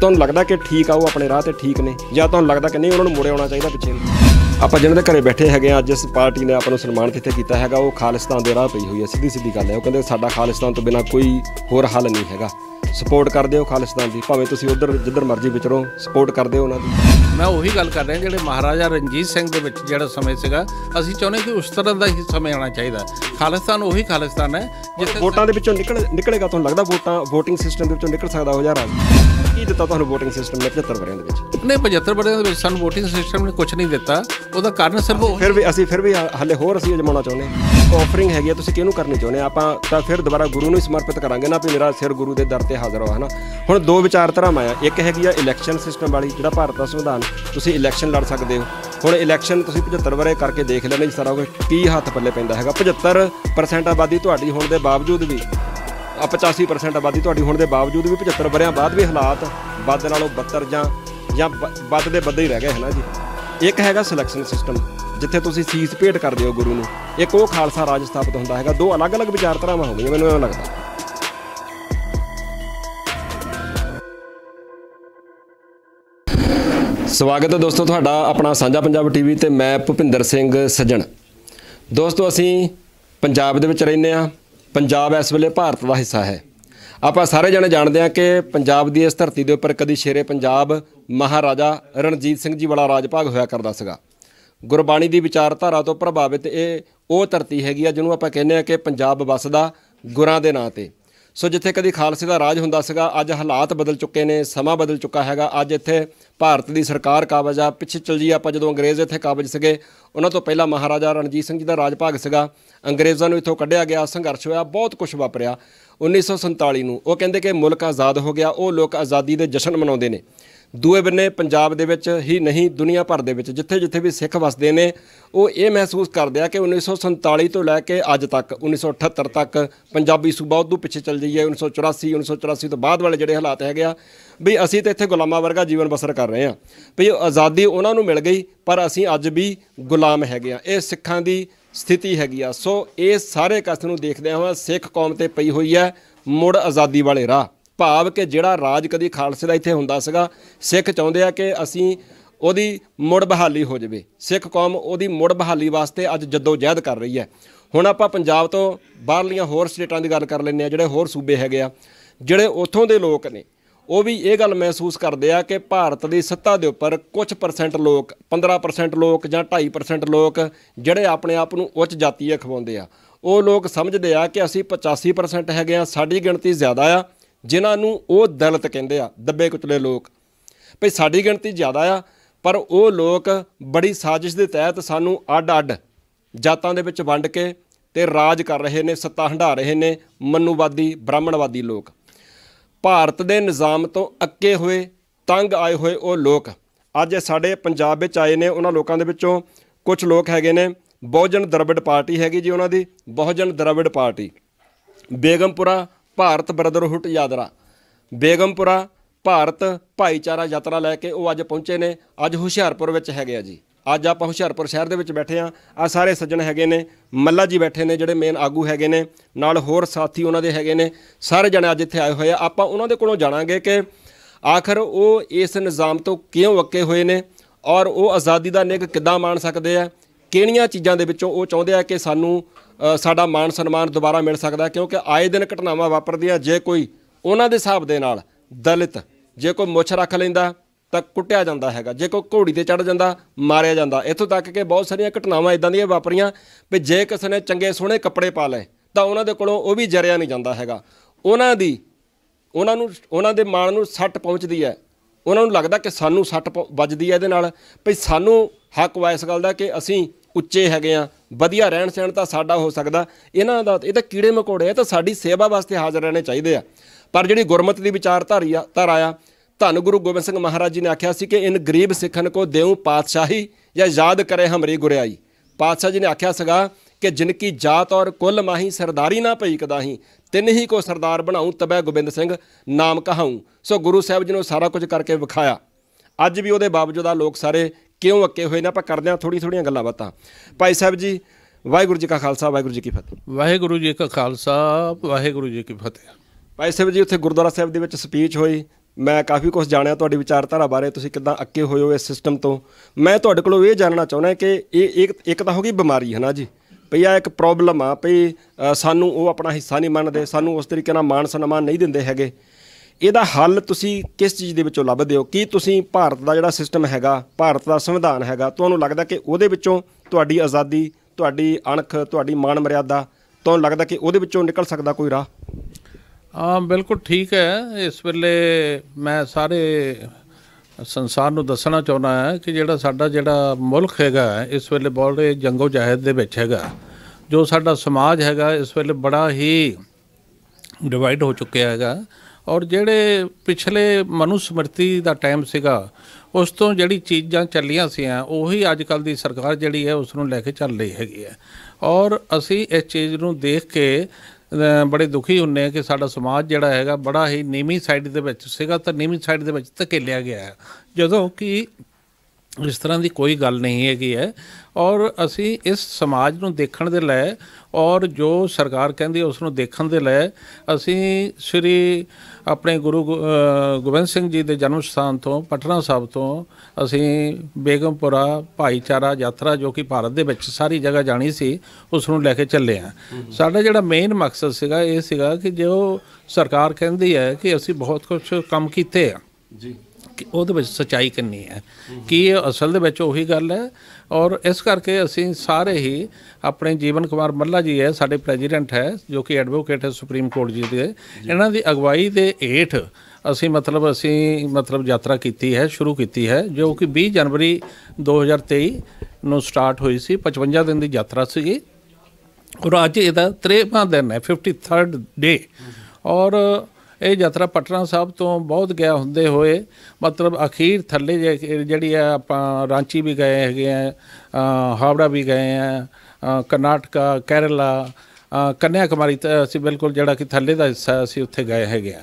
ਤੁਹਾਨੂੰ ਲੱਗਦਾ ਕਿ ਠੀਕ ਆ ਉਹ ਆਪਣੇ ਰਾਹ ਤੇ ਠੀਕ ਨੇ ਜਾਂ ਤੁਹਾਨੂੰ ਲੱਗਦਾ ਕਿ ਨਹੀਂ ਉਹਨਾਂ ਨੂੰ ਮੁੜੇ ਆਉਣਾ ਚਾਹੀਦਾ ਪਿੱਛੇ ਆਪਾਂ ਜਿਹਨਾਂ ਦੇ ਘਰੇ ਬੈਠੇ ਹੈਗੇ ਆ ਅੱਜ ਇਸ ਪਾਰਟੀ ਨੇ ਆਪਾਂ ਨੂੰ ਸਨਮਾਨ ਕਿੱਥੇ ਕੀਤਾ ਹੈਗਾ ਉਹ ਖਾਲਿਸਤਾਨ ਦੇ ਰਾਹ ਪਈ ਹੋਈ ਹੈ ਸਿੱਧੀ ਸਿੱਧੀ ਗੱਲ ਹੈ ਉਹ ਕਹਿੰਦੇ ਸਾਡਾ ਖਾਲਿਸਤਾਨ ਤੋਂ ਬਿਨਾ ਕੋਈ ਹੋਰ ਹੱਲ ਨਹੀਂ ਹੈਗਾ ਸਪੋਰਟ ਕਰਦੇ ਹੋ ਖਾਲਿਸਤਾਨ ਦੀ ਭਾਵੇਂ ਤੁਸੀਂ ਉਧਰ ਜਿੱਧਰ ਮਰਜ਼ੀ ਵਿਚਰੋ ਸਪੋਰਟ ਕਰਦੇ ਹੋ ਉਹਨਾਂ ਦੀ ਮੈਂ ਉਹੀ ਗੱਲ ਕਰ ਰਿਹਾ ਜਿਹੜੇ ਮਹਾਰਾਜਾ ਰਣਜੀਤ ਸਿੰਘ ਦੇ ਵਿੱਚ ਜਿਹੜਾ ਸਮੇਂ ਸੀਗਾ ਅਸੀਂ ਚਾਹੁੰਦੇ ਕਿ ਉਸ ਤਰ੍ਹਾਂ ਦਾ ਹੀ ਸਮੇਂ ਆਉਣਾ ਚਾਹੀਦਾ ਖਾਲਿਸਤਾਨ ਉਹੀ ਖਾਲਿਸਤਾਨ ਹੈ ਜਿੱਥੇ ਵੋਟਾਂ ਦੇ ਵਿੱਚੋਂ ਨਿਕਲ ਨਿਕਲੇਗਾ ਤੁਹਾਨੂੰ ਲੱਗਦਾ ਵੋਟਾਂ VOTING ਸਿਸਟਮ ਦੇ ਵਿੱਚੋਂ ਨਿਕਲ ਸਕਦਾ ਹੋ ਜਾ ਰਾਜ ਕੀ ਦਿੱਤਾ ਤੁਹਾਨੂੰ VOTING ਸਿਸਟਮ ਨੇ 75 ਵਰਿਆਂ ਦੇ ਵਿੱਚ ਨਹੀਂ 75 ਵਰਿਆਂ ਦੇ ਵਿੱਚ ਸਾਨੂੰ VOTING ਸਿਸਟਮ ਨੇ ਕੁਝ ਨਹੀਂ ਦਿੱਤਾ ਉਹਦਾ ਕਾਰਨ ਸਿਰਫ ਫਿਰ ਵੀ ਅਸੀਂ ਫਿਰ ਵੀ ਹੱਲੇ ਹੋਰ ਅਸੀਂ ਅਜਮਾਉਣਾ ਚਾਹੁੰਦੇ ਹਾਂ ਆਫਰਿੰਗ ਹੈਗੀ ਤੁਸੀਂ ਕਿਹਨੂੰ ਕਰਨੀ ਚਾਹੁੰਦੇ ਆਪਾਂ ਤਾਂ ਫਿਰ ਦੁਬਾਰਾ ਗੁਰੂ ਨੂੰ ਹੀ ਸਮਰਪਿਤ ਕਰਾਂਗੇ ਨਾ ਵੀ ਮੇਰਾ ਸਿਰ ਗੁਰੂ ਦੇ ਦਰ ਤੇ ਹਾਜ਼ਰ ਹੋ ਹਨਾ ਹੁਣ ਦੋ ਵਿਚਾਰ ਤਰ੍ਹਾਂ ਆਇਆ ਇੱਕ ਹੈਗੀ ਆ ਇਲੈਕਸ਼ਨ ਸਿਸਟਮ ਵਾਲੀ ਜਿਹੜਾ ਭਾਰਤ ਦਾ ਸੰਵਿਧਾਨ ਤੁਸੀਂ ਇਲੈਕਸ਼ਨ ਲੜ ਸਕਦੇ ਹੋ ਹੁਣ ਇਲੈਕਸ਼ਨ ਤੁਸੀਂ 75 ਵਰੇ ਕਰਕੇ ਦੇਖ ਲੈਣੇ ਜੀ ਸਾਰਾ ਕੁਝ ਕੀ ਹੱਥ ਪੱਲੇ ਪੈਂਦਾ ਹੈਗਾ 75% ਆਬਾਦੀ ਤੁਹਾਡੀ ਹੋਣ ਦੇ ਬਾਵਜੂਦ ਵੀ ਆ 85% ਆਬਾਦੀ ਤੁਹਾਡੀ ਹੋਣ ਦੇ ਬਾਵਜੂਦ ਵੀ 75 ਵਰਿਆਂ ਬਾਅਦ ਵੀ ਹਾਲਾਤ ਵੱਧ ਨਾਲੋਂ ਬੱਤਰ ਜਾਂ ਜਾਂ ਵੱਧ ਦੇ ਵੱਧ ਹੀ ਰਹਿ ਗਏ ਹਨਾ ਜੀ ਇੱਕ ਹੈਗਾ ਸਿਲੈਕਸ਼ਨ ਸਿਸਟਮ ਜਿੱਥੇ ਤੁਸੀਂ ਸੀਸ ਭੇਟ ਕਰਦੇ ਹੋ ਗੁਰੂ ਨੂੰ ਇੱਕ ਉਹ ਖਾਲਸਾ ਰਾਜ ਸਥਾਪਿਤ ਹੁੰਦਾ ਹੈਗਾ ਦੋ ਅਲੱਗ-ਅਲੱਗ ਵਿਚਾਰਧਾਰਾਵਾਂ ਹੋ ਗਈਆਂ ਮੈਨੂੰ ਇਹ ਲੱਗਦਾ ਸਵਾਗਤ ਹੈ ਦੋਸਤੋ ਤੁਹਾਡਾ ਆਪਣਾ ਸਾਂਝਾ ਪੰਜਾਬ ਟੀਵੀ ਤੇ ਮੈਂ ਭੁਪਿੰਦਰ ਸਿੰਘ ਸੱਜਣ ਦੋਸਤੋ ਅਸੀਂ ਪੰਜਾਬ ਦੇ ਵਿੱਚ ਰਹਿੰਦੇ ਆ ਪੰਜਾਬ ਇਸ ਵੇਲੇ ਭਾਰਤ ਦਾ ਹਿੱਸਾ ਹੈ ਆਪਾਂ ਸਾਰੇ ਜਣੇ ਜਾਣਦੇ ਹਾਂ ਕਿ ਪੰਜਾਬ ਦੀ ਇਸ ਧਰਤੀ ਦੇ ਉੱਪਰ ਕਦੀ ਸ਼ੇਰੇ ਪੰਜਾਬ ਮਹਾਰਾਜਾ ਰਣਜੀਤ ਸਿੰਘ ਜੀ ਵਾਲਾ ਰਾਜਭਾਗ ਹੋਇਆ ਕਰਦਾ ਸੀਗਾ ਗੁਰਬਾਣੀ ਦੀ ਵਿਚਾਰਧਾਰਾ ਤੋਂ ਪ੍ਰਭਾਵਿਤ ਇਹ ਉਹ ਧਰਤੀ ਹੈਗੀ ਆ ਜਿਹਨੂੰ ਆਪਾਂ ਕਹਿੰਦੇ ਆ ਕਿ ਪੰਜਾਬ ਵਸਦਾ ਗੁਰਾਂ ਦੇ ਨਾਂ ਤੇ ਸੋ ਜਿੱਥੇ ਕਦੀ ਖਾਲਸੇ ਦਾ ਰਾਜ ਹੁੰਦਾ ਸੀਗਾ ਅੱਜ ਹਾਲਾਤ ਬਦਲ ਚੁੱਕੇ ਨੇ ਸਮਾਂ ਬਦਲ ਚੁੱਕਾ ਹੈਗਾ ਅੱਜ ਇੱਥੇ ਭਾਰਤ ਦੀ ਸਰਕਾਰ ਕਾਬਜ ਆ ਪਿੱਛੇ ਚਲ ਜੀ ਆਪਾਂ ਜਦੋਂ ਅੰਗਰੇਜ਼ ਇੱਥੇ ਕਾਬਜ ਸੀਗੇ ਉਹਨਾਂ ਤੋਂ ਪਹਿਲਾਂ ਮਹਾਰਾਜਾ ਰਣਜੀਤ ਸਿੰਘ ਜੀ ਦਾ ਰਾਜ ਭਾਗ ਸੀਗਾ ਅੰਗਰੇਜ਼ਾਂ ਨੂੰ ਇੱਥੋਂ ਕੱਢਿਆ ਗਿਆ ਸੰਘਰਸ਼ ਹੋਇਆ ਬਹੁਤ ਕੁਝ ਵਾਪਰਿਆ 1947 ਨੂੰ ਉਹ ਕਹਿੰਦੇ ਕਿ ਮੁਲਕ ਆਜ਼ਾਦ ਹੋ ਗਿਆ ਉਹ ਲੋਕ ਆਜ਼ਾਦੀ ਦੇ ਜਸ਼ਨ ਮਨਾਉਂਦੇ ਨੇ ਦੂਏ ਬੰਨੇ ਪੰਜਾਬ ਦੇ ਵਿੱਚ ਹੀ ਨਹੀਂ ਦੁਨੀਆ ਭਰ ਦੇ ਵਿੱਚ ਜਿੱਥੇ-ਜਿੱਥੇ ਵੀ ਸਿੱਖ ਵਸਦੇ ਨੇ ਉਹ ਇਹ ਮਹਿਸੂਸ ਕਰਦੇ ਆ ਕਿ 1947 ਤੋਂ ਲੈ ਕੇ ਅੱਜ ਤੱਕ 1978 ਤੱਕ ਪੰਜਾਬੀ ਸੂਬਾ ਉਦੋਂ ਪਿੱਛੇ ਚੱਲ ਜਾਈਏ 1984 1984 ਤੋਂ ਬਾਅਦ ਵਾਲੇ ਜਿਹੜੇ ਹਾਲਾਤ ਹੈਗੇ ਆ ਵੀ ਅਸੀਂ ਤਾਂ ਇੱਥੇ ਗੁਲਾਮਾਂ ਵਰਗਾ ਜੀਵਨ ਬਸਰ ਕਰ ਰਹੇ ਆ ਵੀ ਆਜ਼ਾਦੀ ਉਹਨਾਂ ਨੂੰ ਮਿਲ ਗਈ ਪਰ ਅਸੀਂ ਅੱਜ ਵੀ ਗੁਲਾਮ ਹੈਗੇ ਆ ਇਹ ਸਿੱਖਾਂ ਦੀ ਸਥਿਤੀ ਹੈਗੀ ਆ ਸੋ ਇਹ ਸਾਰੇ ਕਸਤ ਨੂੰ ਦੇਖਦੇ ਹੋਇਆ ਸਿੱਖ ਕੌਮ ਤੇ ਪਈ ਹੋਈ ਹੈ ਮੁੜ ਆਜ਼ਾਦੀ ਵਾਲੇ ਰਾਹ ਭਾਵ ਕਿ ਜਿਹੜਾ ਰਾਜ ਕਦੀ ਖਾਲਸੇ ਦਾ ਇੱਥੇ ਹੁੰਦਾ ਸੀਗਾ ਸਿੱਖ ਚਾਹੁੰਦੇ ਆ ਕਿ ਅਸੀਂ ਉਹਦੀ ਮੁੜ ਬਹਾਲੀ ਹੋ ਜਾਵੇ ਸਿੱਖ ਕੌਮ ਉਹਦੀ ਮੁੜ ਬਹਾਲੀ ਵਾਸਤੇ ਅੱਜ ਜਦੋਂ ਜਹਿਦ ਕਰ ਰਹੀ ਹੈ ਹੁਣ ਆਪਾਂ ਪੰਜਾਬ ਤੋਂ ਬਾਹਰਲੀਆਂ ਹੋਰ ਸਟੇਟਾਂ ਦੀ ਗੱਲ ਕਰ ਲੈਂਦੇ ਆ ਜਿਹੜੇ ਹੋਰ ਸੂਬੇ ਹੈਗੇ ਆ ਜਿਹੜੇ ਉੱਥੋਂ ਦੇ ਲੋਕ ਨੇ ਉਹ ਵੀ ਇਹ ਗੱਲ ਮਹਿਸੂਸ ਕਰਦੇ ਆ ਕਿ ਭਾਰਤ ਦੀ ਸੱਤਾ ਦੇ ਉੱਪਰ ਕੁਝ ਪਰਸੈਂਟ ਲੋਕ 15% ਲੋਕ ਜਾਂ 2.5% ਲੋਕ ਜਿਹੜੇ ਆਪਣੇ ਆਪ ਨੂੰ ਉੱਚ ਜਾਤੀ ਖਵਾਉਂਦੇ ਆ ਉਹ ਲੋਕ ਸਮਝਦੇ ਆ ਕਿ ਅਸੀਂ 85% ਹੈਗੇ ਆ ਸਾਡੀ ਗਿਣਤੀ ਜ਼ਿਆਦਾ ਆ ਜਿਨ੍ਹਾਂ ਨੂੰ ਉਹ ਦਲਿਤ ਕਹਿੰਦੇ ਆ ਦੱਬੇ ਕੁਚਲੇ ਲੋਕ ਭਈ ਸਾਡੀ ਗਿਣਤੀ ਜ਼ਿਆਦਾ ਆ ਪਰ ਉਹ ਲੋਕ ਬੜੀ ਸਾਜ਼ਿਸ਼ ਦੇ ਤਹਿਤ ਸਾਨੂੰ ਅੱਡ-ਅੱਡ ਜਾਤਾਂ ਦੇ ਵਿੱਚ ਵੰਡ ਕੇ ਤੇ ਰਾਜ ਕਰ ਰਹੇ ਨੇ ਸੱਤਾ ਹੰਡਾ ਰਹੇ ਨੇ ਮਨੂਵਾਦੀ ਬ੍ਰਾਹਮਣਵਾਦੀ ਲੋਕ ਭਾਰਤ ਦੇ ਨਿਜ਼ਾਮ ਤੋਂ ਅੱਕੇ ਹੋਏ ਤੰਗ ਆਏ ਹੋਏ ਉਹ ਲੋਕ ਅੱਜ ਸਾਡੇ ਪੰਜਾਬ ਵਿੱਚ ਆਏ ਨੇ ਉਹਨਾਂ ਲੋਕਾਂ ਦੇ ਵਿੱਚੋਂ ਕੁਝ ਲੋਕ ਹੈਗੇ ਨੇ ਬਹੁਜਨ ਦਰਵਿੜ ਪਾਰਟੀ ਹੈਗੀ ਜੀ ਉਹਨਾਂ ਦੀ ਬਹੁਜਨ ਦਰਵਿੜ ਪਾਰਟੀ ਬੇਗਮਪੁਰਾ ਭਾਰਤ ਬ੍ਰਦਰਹੁੱਡ ਯਾਦਰਾ ਬੇਗਮਪੁਰਾ ਭਾਰਤ ਭਾਈਚਾਰਾ ਯਾਤਰਾ ਲੈ ਕੇ ਉਹ ਅੱਜ ਪਹੁੰਚੇ ਨੇ ਅੱਜ ਹੁਸ਼ਿਆਰਪੁਰ ਵਿੱਚ ਹੈਗੇ ਆ ਜੀ ਅੱਜ ਆਪਾਂ ਹੁਸ਼ਿਆਰਪੁਰ ਸ਼ਹਿਰ ਦੇ ਵਿੱਚ ਬੈਠੇ ਆ ਆ ਸਾਰੇ ਸੱਜਣ ਹੈਗੇ ਨੇ ਮੱਲਾ ਜੀ ਬੈਠੇ ਨੇ ਜਿਹੜੇ ਮੇਨ ਆਗੂ ਹੈਗੇ ਨੇ ਨਾਲ ਹੋਰ ਸਾਥੀ ਉਹਨਾਂ ਦੇ ਹੈਗੇ ਨੇ ਸਾਰੇ ਜਣੇ ਅੱਜ ਇੱਥੇ ਆਏ ਹੋਏ ਆ ਆਪਾਂ ਉਹਨਾਂ ਦੇ ਕੋਲੋਂ ਜਾਣਾਂਗੇ ਕਿ ਆਖਰ ਉਹ ਇਸ ਨਿਜ਼ਾਮ ਤੋਂ ਕਿਉਂ ਅੱਕੇ ਹੋਏ ਨੇ ਔਰ ਉਹ ਆਜ਼ਾਦੀ ਦਾ ਨਿੱਘ ਕਿੱਦਾਂ ਮਾਣ ਸਕਦੇ ਆ ਕਿਹੜੀਆਂ ਚੀਜ਼ਾਂ ਦੇ ਵਿੱਚੋਂ ਉਹ ਚਾਹੁੰਦੇ ਆ ਕਿ ਸਾਨੂੰ ਸਾਡਾ ਮਾਣ ਸਨਮਾਨ ਦੁਬਾਰਾ ਮਿਲ ਸਕਦਾ ਕਿਉਂਕਿ ਆਏ ਦਿਨ ਘਟਨਾਵਾਂ ਵਾਪਰਦੀਆਂ ਜੇ ਕੋਈ ਉਹਨਾਂ ਦੇ ਹਿਸਾਬ ਦੇ ਨਾਲ ਦਲਿਤ ਜੇ ਕੋਈ ਮੁੱਛ ਰੱਖ ਲੈਂਦਾ ਤਾਂ ਕੁੱਟਿਆ ਜਾਂਦਾ ਹੈਗਾ ਜੇ ਕੋਈ ਘੋੜੀ ਤੇ ਚੜ ਜਾਂਦਾ ਮਾਰਿਆ ਜਾਂਦਾ ਇੱਥੋਂ ਤੱਕ ਕਿ ਬਹੁਤ ਸਾਰੀਆਂ ਘਟਨਾਵਾਂ ਇਦਾਂ ਦੀਆਂ ਵਾਪਰੀਆਂ ਵੀ ਜੇ ਕਿਸੇ ਨੇ ਚੰਗੇ ਸੋਹਣੇ ਕੱਪੜੇ ਪਾ ਲਏ ਤਾਂ ਉਹਨਾਂ ਦੇ ਕੋਲੋਂ ਉਹ ਵੀ ਜਰਿਆ ਨਹੀਂ ਜਾਂਦਾ ਹੈਗਾ ਉਹਨਾਂ ਦੀ ਉਹਨਾਂ ਨੂੰ ਉਹਨਾਂ ਦੇ ਮਾਣ ਨੂੰ ਸੱਟ ਪਹੁੰਚਦੀ ਹੈ ਉਹਨਾਂ ਨੂੰ ਲੱਗਦਾ ਕਿ ਸਾਨੂੰ ਸੱਟ ਵੱਜਦੀ ਹੈ ਇਹਦੇ ਨਾਲ ਭਈ ਸਾਨੂੰ ਹੱਕ ਵਾਇਸ ਗੱਲ ਦਾ ਕਿ ਅਸੀਂ ਉੱਚੇ ਹੈਗੇ ਆ ਵਧੀਆ ਰਹਿਣ ਸਹਿਣ ਤਾਂ ਸਾਡਾ ਹੋ ਸਕਦਾ ਇਹਨਾਂ ਦਾ ਇਹ ਤਾਂ ਕੀੜੇ ਮਕੋੜੇ ਆ ਤਾਂ ਸਾਡੀ ਸੇਵਾ ਵਾਸਤੇ ਹਾਜ਼ਰ ਰਹਿਣੇ ਚਾਹੀਦੇ ਆ ਪਰ ਜਿਹੜੀ ਗੁਰਮਤ ਦੀ ਵਿਚਾਰਧਾਰੀ ਆ ਧਾਰਾ ਆ ਧੰਨ ਗੁਰੂ ਗੋਬਿੰਦ ਸਿੰਘ ਮਹਾਰਾਜ ਜੀ ਨੇ ਆਖਿਆ ਸੀ ਕਿ ਇਨ ਗਰੀਬ ਸਿੱਖਨ ਕੋ ਦੇਉ ਪਾਤਸ਼ਾਹੀ ਜਾਂ ਯਾਦ ਕਰੇ ਹਮਰੀ ਗੁਰਿਆਈ ਪਾਤਸ਼ਾਹ ਜੀ ਨੇ ਆਖਿਆ ਸਗਾ ਕਿ ਜਿਨ ਕੀ ਜਾਤ ਔਰ ਕੁੱਲ ਮਾਹੀ ਸਰਦਾਰੀ ਨਾ ਪਈ ਕਦਾਹੀ ਤਿੰਨ ਹੀ ਕੋ ਸਰਦਾਰ ਬਣਾਉ ਤਬੈ ਗੋਬਿੰਦ ਸਿੰਘ ਨਾਮ ਕਹਾਉ ਸੋ ਗੁਰੂ ਸਾਹਿਬ ਜੀ ਨੇ ਸਾਰਾ ਕੁਝ ਕਰਕੇ ਵਿਖਾਇਆ ਅੱਜ ਵੀ ਉਹਦੇ ਬਾਵਜੂਦ ਆ ਲੋਕ ਸਾਰੇ ਕਿਉਂ ਅੱਕੇ ਹੋਏ ਨੇ ਆਪਾਂ ਕਰਦੇ ਹਾਂ ਥੋੜੀ ਥੋੜੀਆਂ ਗੱਲਾਂ ਬਾਤਾਂ ਭਾਈ ਸਾਹਿਬ ਜੀ ਵਾਹਿਗੁਰੂ ਜੀ ਕਾ ਖਾਲਸਾ ਵਾਹਿਗੁਰੂ ਜੀ ਕੀ ਫਤਿਹ ਵਾਹਿਗੁਰੂ ਜੀ ਕਾ ਖਾਲਸਾ ਵਾਹਿਗੁਰੂ ਜੀ ਕੀ ਫਤਿਹ ਭਾਈ ਸਾਹਿਬ ਜੀ ਉੱਥੇ ਗੁਰਦੁਆਰਾ ਸਾਹਿਬ ਦੇ ਵਿੱਚ ਸਪੀਚ ਹੋਈ ਮੈਂ ਕਾਫੀ ਕੁਝ ਜਾਣਿਆ ਤੁਹਾਡੀ ਵਿਚਾਰਧਾਰਾ ਬਾਰੇ ਤੁਸੀਂ ਕਿਦਾਂ ਅੱਕੇ ਹੋਏ ਹੋ ਇਸ ਸਿਸਟਮ ਤੋਂ ਮੈਂ ਤੁਹਾਡੇ ਕੋਲੋਂ ਇਹ ਜਾਣਨਾ ਚਾਹੁੰਦਾ ਕਿ ਇਹ ਇੱਕ ਇੱਕ ਤਾਂ ਹੋ ਗਈ ਬਿਮਾਰੀ ਹੈ ਨਾ ਜੀ ਭਈ ਆ ਇੱਕ ਪ੍ਰੋਬਲਮ ਆ ਭਈ ਸਾਨੂੰ ਉਹ ਆਪਣਾ ਹਿੱਸਾ ਨਹੀਂ ਮੰਨਦੇ ਸਾਨੂੰ ਉਸ ਤਰੀਕੇ ਨਾਲ ਮਾਨ ਸਨਮਾਨ ਨਹੀਂ ਦਿੰਦੇ ਹੈਗੇ ਇਹਦਾ ਹੱਲ ਤੁਸੀਂ ਕਿਸ ਚੀਜ਼ ਦੇ ਵਿੱਚੋਂ ਲੱਭਦੇ ਹੋ ਕੀ ਤੁਸੀਂ ਭਾਰਤ ਦਾ ਜਿਹੜਾ ਸਿਸਟਮ ਹੈਗਾ ਭਾਰਤ ਦਾ ਸੰਵਿਧਾਨ ਹੈਗਾ ਤੁਹਾਨੂੰ ਲੱਗਦਾ ਕਿ ਉਹਦੇ ਵਿੱਚੋਂ ਤੁਹਾਡੀ ਆਜ਼ਾਦੀ ਤੁਹਾਡੀ ਅਣਖ ਤੁਹਾਡੀ ਮਾਨ ਮਰਿਆਦਾ ਤੁਹਾਨੂੰ ਲੱਗਦਾ ਕਿ ਉਹਦੇ ਵਿੱਚੋਂ ਨਿਕਲ ਸਕਦਾ ਕੋਈ ਰਾਹ ਆ ਬਿਲਕੁਲ ਠੀਕ ਹੈ ਇਸ ਵੇਲੇ ਮੈਂ ਸਾਰੇ ਸੰਸਾਰ ਨੂੰ ਦੱਸਣਾ ਚਾਹੁੰਦਾ ਹਾਂ ਕਿ ਜਿਹੜਾ ਸਾਡਾ ਜਿਹੜਾ ਮੁਲਕ ਹੈਗਾ ਇਸ ਵੇਲੇ ਬੜੇ ਜੰਗੋ ਜਹਾਦ ਦੇ ਵਿੱਚ ਹੈਗਾ ਜੋ ਸਾਡਾ ਸਮਾਜ ਹੈਗਾ ਇਸ ਵੇਲੇ ਬੜਾ ਹੀ ਡਿਵਾਈਡ ਹੋ ਚੁੱਕਿਆ ਹੈਗਾ ਔਰ ਜਿਹੜੇ ਪਿਛਲੇ ਮਨੁਸਮਰਤੀ ਦਾ ਟਾਈਮ ਸੀਗਾ ਉਸ ਤੋਂ ਜਿਹੜੀ ਚੀਜ਼ਾਂ ਚੱਲੀਆਂ ਸੀਆਂ ਉਹੀ ਅੱਜ ਕੱਲ ਦੀ ਸਰਕਾਰ ਜਿਹੜੀ ਹੈ ਉਸ ਨੂੰ ਲੈ ਕੇ ਚੱਲ ਰਹੀ ਹੈਗੀ ਹੈ ਔਰ ਅਸੀਂ ਇਸ ਚੀਜ਼ ਨੂੰ ਦੇਖ ਕੇ ਬੜੇ ਦੁਖੀ ਹੁੰਨੇ ਆ ਕਿ ਸਾਡਾ ਸਮਾਜ ਜਿਹੜਾ ਹੈਗਾ ਬੜਾ ਹੀ ਨੀਵੀਂ ਸਾਈਡ ਦੇ ਵਿੱਚ ਸੀਗਾ ਤਾਂ ਨੀਵੀਂ ਸਾਈਡ ਦੇ ਵਿੱਚ ਧਕੇਲਿਆ ਗਿਆ ਜਦੋਂ ਕਿ ਇਸ ਤਰ੍ਹਾਂ ਦੀ ਕੋਈ ਗੱਲ ਨਹੀਂ ਹੈਗੀ ਹੈ ਔਰ ਅਸੀਂ ਇਸ ਸਮਾਜ ਨੂੰ ਦੇਖਣ ਦੇ ਲਈ ਔਰ ਜੋ ਸਰਕਾਰ ਕਹਿੰਦੀ ਉਸ ਨੂੰ ਦੇਖਣ ਦੇ ਲਈ ਅਸੀਂ ਸ੍ਰੀ ਆਪਣੇ ਗੁਰੂ ਗੋਬਿੰਦ ਸਿੰਘ ਜੀ ਦੇ ਜਨਮ ਸਥਾਨ ਤੋਂ ਪਟਨਾ ਸਾਹਿਬ ਤੋਂ ਅਸੀਂ ਬੇਗਮਪੁਰਾ ਭਾਈਚਾਰਾ ਯਾਤਰਾ ਜੋ ਕਿ ਭਾਰਤ ਦੇ ਵਿੱਚ ਸਾਰੀ ਜਗ੍ਹਾ ਜਾਣੀ ਸੀ ਉਸ ਨੂੰ ਲੈ ਕੇ ਚੱਲੇ ਆ ਸਾਡਾ ਜਿਹੜਾ ਮੇਨ ਮਕਸਦ ਸੀਗਾ ਇਹ ਸੀਗਾ ਕਿ ਜੋ ਸਰਕਾਰ ਕਹਿੰਦੀ ਹੈ ਕਿ ਅਸੀਂ ਬਹੁਤ ਕੁਝ ਕੰਮ ਕੀਤੇ ਆ ਜੀ ਉਹਦੇ ਵਿੱਚ ਸਚਾਈ ਕਿੰਨੀ ਹੈ ਕਿ ਇਹ ਅਸਲ ਦੇ ਵਿੱਚ ਉਹੀ ਗੱਲ ਹੈ ਔਰ ਇਸ ਕਰਕੇ ਅਸੀਂ ਸਾਰੇ ਹੀ ਆਪਣੇ ਜੀਵਨ ਕੁਮਾਰ ਮੱਲਾ ਜੀ ਹੈ ਸਾਡੇ ਪ੍ਰੈਜ਼ੀਡੈਂਟ ਹੈ ਜੋ ਕਿ ਐਡਵੋਕੇਟ ਹੈ ਸੁਪਰੀਮ ਕੋਰਟ ਜੀ ਦੇ ਇਹਨਾਂ ਦੀ ਅਗਵਾਈ ਦੇ ਏਠ ਅਸੀਂ ਮਤਲਬ ਅਸੀਂ ਮਤਲਬ ਯਾਤਰਾ ਕੀਤੀ ਹੈ ਸ਼ੁਰੂ ਕੀਤੀ ਹੈ ਜੋ ਕਿ 20 ਜਨਵਰੀ 2023 ਨੂੰ ਸਟਾਰਟ ਹੋਈ ਸੀ 55 ਦਿਨ ਦੀ ਯਾਤਰਾ ਸੀ ਔਰ ਅੱਜ ਇਹਦਾ 53ਵਾਂ ਦਿਨ ਹੈ 53rd ਡੇ ਔਰ ਇਹ ਯਾਤਰਾ ਪਟਨਾ ਸਾਹਿਬ ਤੋਂ ਬਹੁਤ ਗਿਆ ਹੁੰਦੇ ਹੋਏ ਮਤਲਬ ਅਖੀਰ ਥੱਲੇ ਜਿਹੜੀ ਆ ਆਪਾਂ ਰਾਂਚੀ ਵੀ ਗਏ ਹੈਗੇ ਆ ਹਾਵੜਾ ਵੀ ਗਏ ਆ ਕਰਨਾਟਕਾ ਕੇਰਲਾ ਕੰਨਿਆ ਕੁਮਾਰੀ ਅਸੀਂ ਬਿਲਕੁਲ ਜਿਹੜਾ ਕਿ ਥੱਲੇ ਦਾ ਹਿੱਸਾ ਅਸੀਂ ਉੱਥੇ ਗਏ ਹੈਗੇ ਆ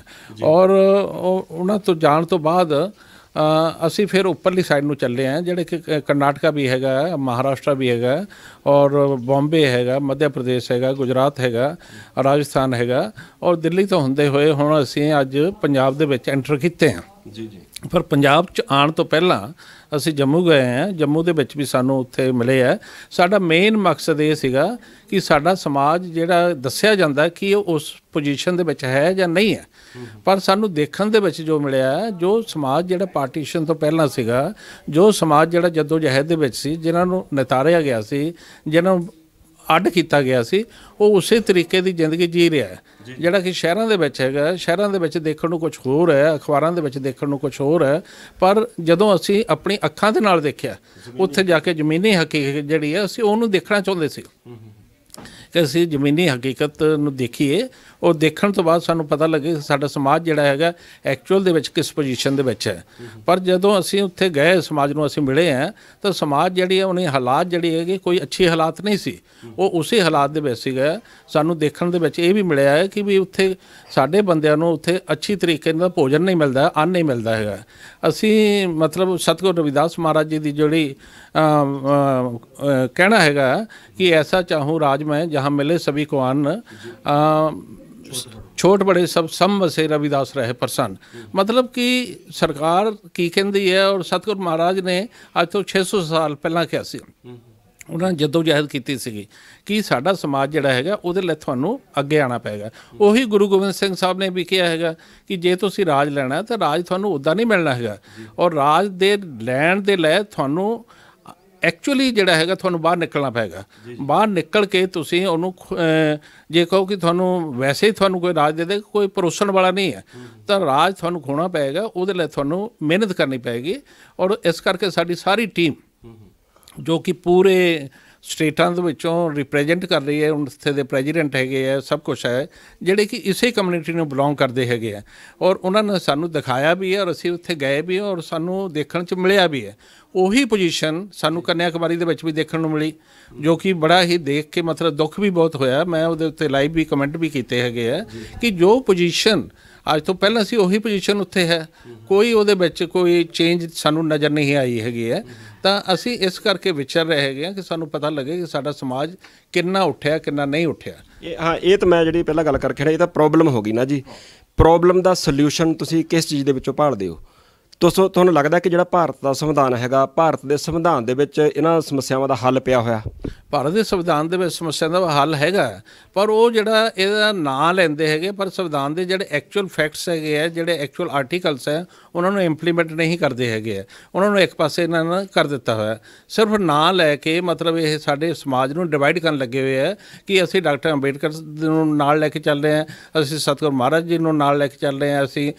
ਔਰ ਉਹਨਾਂ ਤੋਂ ਜਾਣ ਤੋਂ ਬਾਅਦ ਅਸੀਂ ਫਿਰ ਉੱਪਰਲੀ ਸਾਈਡ ਨੂੰ ਚੱਲੇ ਆ ਜਿਹੜੇ ਕਿ ਕਰਨਾਟਕਾ ਵੀ ਹੈਗਾ ਮਹਾਰਾਸ਼ਟਰ ਵੀ ਹੈਗਾ ਔਰ ਬੰਬੇ ਹੈਗਾ ਮੱਧ ਪ੍ਰਦੇਸ਼ ਹੈਗਾ ਗੁਜਰਾਤ ਹੈਗਾ ਰਾਜਸਥਾਨ ਹੈਗਾ ਔਰ ਦਿੱਲੀ ਤੋਂ ਹੁੰਦੇ ਹੋਏ ਹੁਣ ਅਸੀਂ ਅੱਜ ਪੰਜਾਬ ਦੇ ਵਿੱਚ ਐਂਟਰ ਕੀਤੇ ਆ ਜੀ ਜੀ ਪਰ ਪੰਜਾਬ ਚ ਆਉਣ ਤੋਂ ਪਹਿਲਾਂ ਅਸੀਂ ਜੰਮੂ ਗਏ ਆ ਜੰਮੂ ਦੇ ਵਿੱਚ ਵੀ ਸਾਨੂੰ ਉੱਥੇ ਮਿਲੇ ਆ ਸਾਡਾ ਮੇਨ ਮਕਸਦ ਇਹ ਸੀਗਾ ਕਿ ਸਾਡਾ ਸਮਾਜ ਜਿਹੜਾ ਦੱਸਿਆ ਜਾਂਦਾ ਕਿ ਉਹ ਉਸ ਪੋਜੀਸ਼ਨ ਦੇ ਵਿੱਚ ਹੈ ਜਾਂ ਨਹੀਂ ਹੈ ਪਰ ਸਾਨੂੰ ਦੇਖਣ ਦੇ ਵਿੱਚ ਜੋ ਮਿਲਿਆ ਜੋ ਸਮਾਜ ਜਿਹੜਾ ਪਾਰਟੀਸ਼ਨ ਤੋਂ ਪਹਿਲਾਂ ਸੀਗਾ ਜੋ ਸਮਾਜ ਜਿਹੜਾ ਜਹਿਦ ਦੇ ਵਿੱਚ ਸੀ ਜਿਨ੍ਹਾਂ ਨੂੰ ਨਿਤਾਰਿਆ ਗਿਆ ਸੀ ਜਿਨ੍ਹਾਂ ਨੂੰ ਅੱਡ ਕੀਤਾ ਗਿਆ ਸੀ ਉਹ ਉਸੇ ਤਰੀਕੇ ਦੀ ਜ਼ਿੰਦਗੀ ਜੀ ਰਿਹਾ ਹੈ ਜਿਹੜਾ ਕਿ ਸ਼ਹਿਰਾਂ ਦੇ ਵਿੱਚ ਹੈਗਾ ਸ਼ਹਿਰਾਂ ਦੇ ਵਿੱਚ ਦੇਖਣ ਨੂੰ ਕੁਝ ਹੋਰ ਹੈ ਅਖਬਾਰਾਂ ਦੇ ਵਿੱਚ ਦੇਖਣ ਨੂੰ ਕੁਝ ਹੋਰ ਹੈ ਪਰ ਜਦੋਂ ਅਸੀਂ ਆਪਣੀ ਅੱਖਾਂ ਦੇ ਨਾਲ ਦੇਖਿਆ ਉੱਥੇ ਜਾ ਕੇ ਜ਼ਮੀਨੀ ਹਕੀਕਤ ਜਿਹੜੀ ਹੈ ਅਸੀਂ ਉਹਨੂੰ ਦੇਖਣਾ ਚਾਹੁੰਦੇ ਸੀ ਕਿ ਅਸੀਂ ਜ਼ਮੀਨੀ ਹਕੀਕਤ ਨੂੰ ਦੇਖੀਏ ਉਹ ਦੇਖਣ ਤੋਂ ਬਾਅਦ ਸਾਨੂੰ ਪਤਾ ਲੱਗੇ ਸਾਡਾ ਸਮਾਜ ਜਿਹੜਾ ਹੈਗਾ ਐਕਚੁਅਲ ਦੇ ਵਿੱਚ ਕਿਸ ਪੋਜੀਸ਼ਨ ਦੇ ਵਿੱਚ ਹੈ ਪਰ ਜਦੋਂ ਅਸੀਂ ਉੱਥੇ ਗਏ ਸਮਾਜ ਨੂੰ ਅਸੀਂ ਮਿਲੇ ਆ ਤਾਂ ਸਮਾਜ ਜਿਹੜੀ ਹੈ ਉਹਨੇ ਹਾਲਾਤ ਜਿਹੜੀ ਹੈਗੇ ਕੋਈ ਅੱਛੇ ਹਾਲਾਤ ਨਹੀਂ ਸੀ ਉਹ ਉਸੇ ਹਾਲਾਤ ਦੇ ਵਿੱਚ ਸੀਗਾ ਸਾਨੂੰ ਦੇਖਣ ਦੇ ਵਿੱਚ ਇਹ ਵੀ ਮਿਲਿਆ ਹੈ ਕਿ ਵੀ ਉੱਥੇ ਸਾਡੇ ਬੰਦਿਆਂ ਨੂੰ ਉੱਥੇ ਅੱਛੀ ਤਰੀਕੇ ਨਾਲ ਭੋਜਨ ਨਹੀਂ ਮਿਲਦਾ ਅੰਨ ਨਹੀਂ ਮਿਲਦਾ ਹੈਗਾ ਅਸੀਂ ਮਤਲਬ ਸਤਗੁਰ ਰਵਿਦਾਸ ਮਹਾਰਾਜ ਜੀ ਦੀ ਜਿਹੜੀ ਕਹਿਣਾ ਹੈਗਾ ਕਿ ਐਸਾ ਚਾਹੂ ਰਾਜ ਮੈਂ ਜਹਾਂ ਮਿਲੇ ਸਭੀ ਕੋ ਅਨ ਛੋਟ ਬੜੇ ਸਭ ਸਮ ਵਸੇ ਰਵਿਦਾਸ ਰਹੇ ਪ੍ਰਸੰਨ ਮਤਲਬ ਕਿ ਸਰਕਾਰ ਕੀ ਕਹਿੰਦੀ ਹੈ ਔਰ ਸਤਗੁਰ ਮਹਾਰਾਜ ਨੇ ਅੱਜ ਤੋਂ 600 ਸਾਲ ਪਹਿਲਾਂ ਕਿਹਾ ਸੀ ਉਹਨਾਂ ਜਦੋਂ ਜਹਿਦ ਕੀਤੀ ਸੀਗੀ ਕਿ ਸਾਡਾ ਸਮਾਜ ਜਿਹੜਾ ਹੈਗਾ ਉਹਦੇ ਲਈ ਤੁਹਾਨੂੰ ਅੱਗੇ ਆਣਾ ਪਏਗਾ ਉਹੀ ਗੁਰੂ ਗੋਬਿੰਦ ਸਿੰਘ ਸਾਹਿਬ ਨੇ ਵੀ ਕਿਹਾ ਹੈਗਾ ਕਿ ਜੇ ਤੁਸੀਂ ਰਾਜ ਲੈਣਾ ਤਾਂ ਰਾਜ ਤੁਹਾਨੂੰ ਉਦਾਂ ਨਹੀਂ ਮਿਲਣਾ ਹੈਗਾ ਔਰ ਰਾਜ ਦੇ ਲੈਣ ਦੇ ਲਈ ਤੁਹਾਨੂੰ ਐਕਚੁਅਲੀ ਜਿਹੜਾ ਹੈਗਾ ਤੁਹਾਨੂੰ ਬਾਹਰ ਨਿਕਲਣਾ ਪਏਗਾ ਬਾਹਰ ਨਿਕਲ ਕੇ ਤੁਸੀਂ ਉਹਨੂੰ ਜੇ ਕਹੋ ਕਿ ਤੁਹਾਨੂੰ ਵੈਸੇ ਹੀ ਤੁਹਾਨੂੰ ਕੋਈ ਰਾਜ ਦੇ ਦੇ ਕੋਈ ਪਰੋਸਣ ਵਾਲਾ ਨਹੀਂ ਹੈ ਤਾਂ ਰਾਜ ਤੁਹਾਨੂੰ ਖੋਣਾ ਪਏਗਾ ਉਹਦੇ ਲਈ ਤੁਹਾਨੂੰ ਮਿਹਨਤ ਕਰਨੀ ਪਏਗੀ ਔਰ ਇਸ ਕਰਕੇ ਸਾਡੀ ਸਾਰੀ ਟੀਮ ਜੋ ਕਿ ਪੂਰੇ ਸਟੇਟਾਂ ਦੇ ਵਿੱਚੋਂ ਰਿਪਰੈਜ਼ੈਂਟ ਕਰ ਰਹੀ ਹੈ ਉੱਥੇ ਦੇ ਪ੍ਰੈਜ਼ੀਡੈਂਟ ਹੈਗੇ ਆ ਸਭ ਕੁਝ ਹੈ ਜਿਹੜੇ ਕਿ ਇਸੇ ਕਮਿਊਨਿਟੀ ਨੂੰ ਬਿਲੋਂਗ ਕਰਦੇ ਹੈਗੇ ਆ ਔਰ ਉਹਨਾਂ ਨੇ ਸਾਨੂੰ ਦਿਖਾਇਆ ਵੀ ਹੈ ਔਰ ਅਸੀਂ ਉੱਥੇ ਗਏ ਵੀ ਔਰ ਸਾਨੂੰ ਦੇਖਣ ਚ ਮਿਲਿਆ ਵੀ ਹੈ ਉਹੀ ਪੋਜੀਸ਼ਨ ਸਾਨੂੰ ਕੰਨਿਆ ਕੁਮਾਰੀ ਦੇ ਵਿੱਚ ਵੀ ਦੇਖਣ ਨੂੰ ਮਿਲੀ ਜੋ ਕਿ ਬੜਾ ਹੀ ਦੇਖ ਕੇ ਮਤਲਬ ਦੁੱਖ ਵੀ ਬਹੁਤ ਹੋਇਆ ਮੈਂ ਉਹਦੇ ਉੱਤੇ ਲਾਈਵ ਵੀ ਕਮੈਂਟ ਵੀ ਕੀਤੇ ਹੈਗੇ ਆ ਕਿ ਜੋ ਪੋਜੀਸ਼ਨ ਅੱਜ ਤੋਂ ਪਹਿਲਾਂ ਸੀ ਉਹੀ ਪੋਜੀਸ਼ਨ ਉੱਥੇ ਹੈ ਕੋਈ ਉਹਦੇ ਵਿੱਚ ਕੋਈ ਚੇਂਜ ਸਾਨੂੰ ਨਜ਼ਰ ਨਹੀਂ ਆਈ ਹੈਗੀ ਹੈ ਤਾਂ ਅਸੀਂ ਇਸ ਕਰਕੇ ਵਿਚਰ ਰਹੇ ਹੈਗੇ ਆ ਕਿ ਸਾਨੂੰ ਪਤਾ ਲੱਗੇ ਕਿ ਸਾਡਾ ਸਮਾਜ ਕਿੰਨਾ ਉੱਠਿਆ ਕਿੰਨਾ ਨਹੀਂ ਉੱਠਿਆ ਇਹ ਹਾਂ ਇਹ ਤਾਂ ਮੈਂ ਜਿਹੜੀ ਪਹਿਲਾਂ ਗੱਲ ਕਰਕੇ ਖੜਾ ਇਹ ਤਾਂ ਪ੍ਰੋਬਲਮ ਹੋ ਗਈ ਨਾ ਜੀ ਪ੍ਰੋਬਲਮ ਦਾ ਸੋਲੂਸ਼ਨ ਤੁਸੀਂ ਕਿਸ ਚੀਜ਼ ਦੇ ਵਿੱਚੋਂ ਭਾਲਦੇ ਹੋ ਦੋਸਤੋ ਤੁਹਾਨੂੰ ਲੱਗਦਾ ਕਿ ਜਿਹੜਾ ਭਾਰਤ ਦਾ ਸੰਵਿਧਾਨ ਹੈਗਾ ਭਾਰਤ ਦੇ ਸੰਵਿਧਾਨ ਦੇ ਵਿੱਚ ਇਹਨਾਂ ਸਮੱਸਿਆਵਾਂ ਦਾ ਹੱਲ ਪਿਆ ਹੋਇਆ ਭਾਰਤ ਦੇ ਸੰਵਿਧਾਨ ਦੇ ਵਿੱਚ ਸਮੱਸਿਆ ਦਾ ਹੱਲ ਹੈਗਾ ਪਰ ਉਹ ਜਿਹੜਾ ਇਹਦਾ ਨਾਂ ਲੈਂਦੇ ਹੈਗੇ ਪਰ ਸੰਵਿਧਾਨ ਦੇ ਜਿਹੜੇ ਐਕਚੁਅਲ ਫੈਕਟਸ ਹੈਗੇ ਆ ਜਿਹੜੇ ਐਕਚੁਅਲ ਆਰਟੀਕਲਸ ਹੈ ਉਹਨਾਂ ਨੂੰ ਇੰਪਲੀਮੈਂਟ ਨਹੀਂ ਕਰਦੇ ਹੈਗੇ ਆ ਉਹਨਾਂ ਨੂੰ ਇੱਕ ਪਾਸੇ ਇਹਨਾਂ ਨੇ ਕਰ ਦਿੱਤਾ ਹੋਇਆ ਸਿਰਫ ਨਾਂ ਲੈ ਕੇ ਮਤਲਬ ਇਹ ਸਾਡੇ ਸਮਾਜ ਨੂੰ ਡਿਵਾਈਡ ਕਰਨ ਲੱਗੇ ਹੋਏ ਆ ਕਿ ਅਸੀਂ ਡਾਕਟਰ ਅੰਬੇਡਕਰ ਨੂੰ ਨਾਲ ਲੈ ਕੇ ਚੱਲ ਰਹੇ ਆ ਅਸੀਂ ਸਤਗੁਰ ਮਹਾਰਾਜ ਜੀ ਨੂੰ ਨਾਲ ਲੈ ਕੇ ਚੱਲ ਰਹੇ ਆ ਅਸੀਂ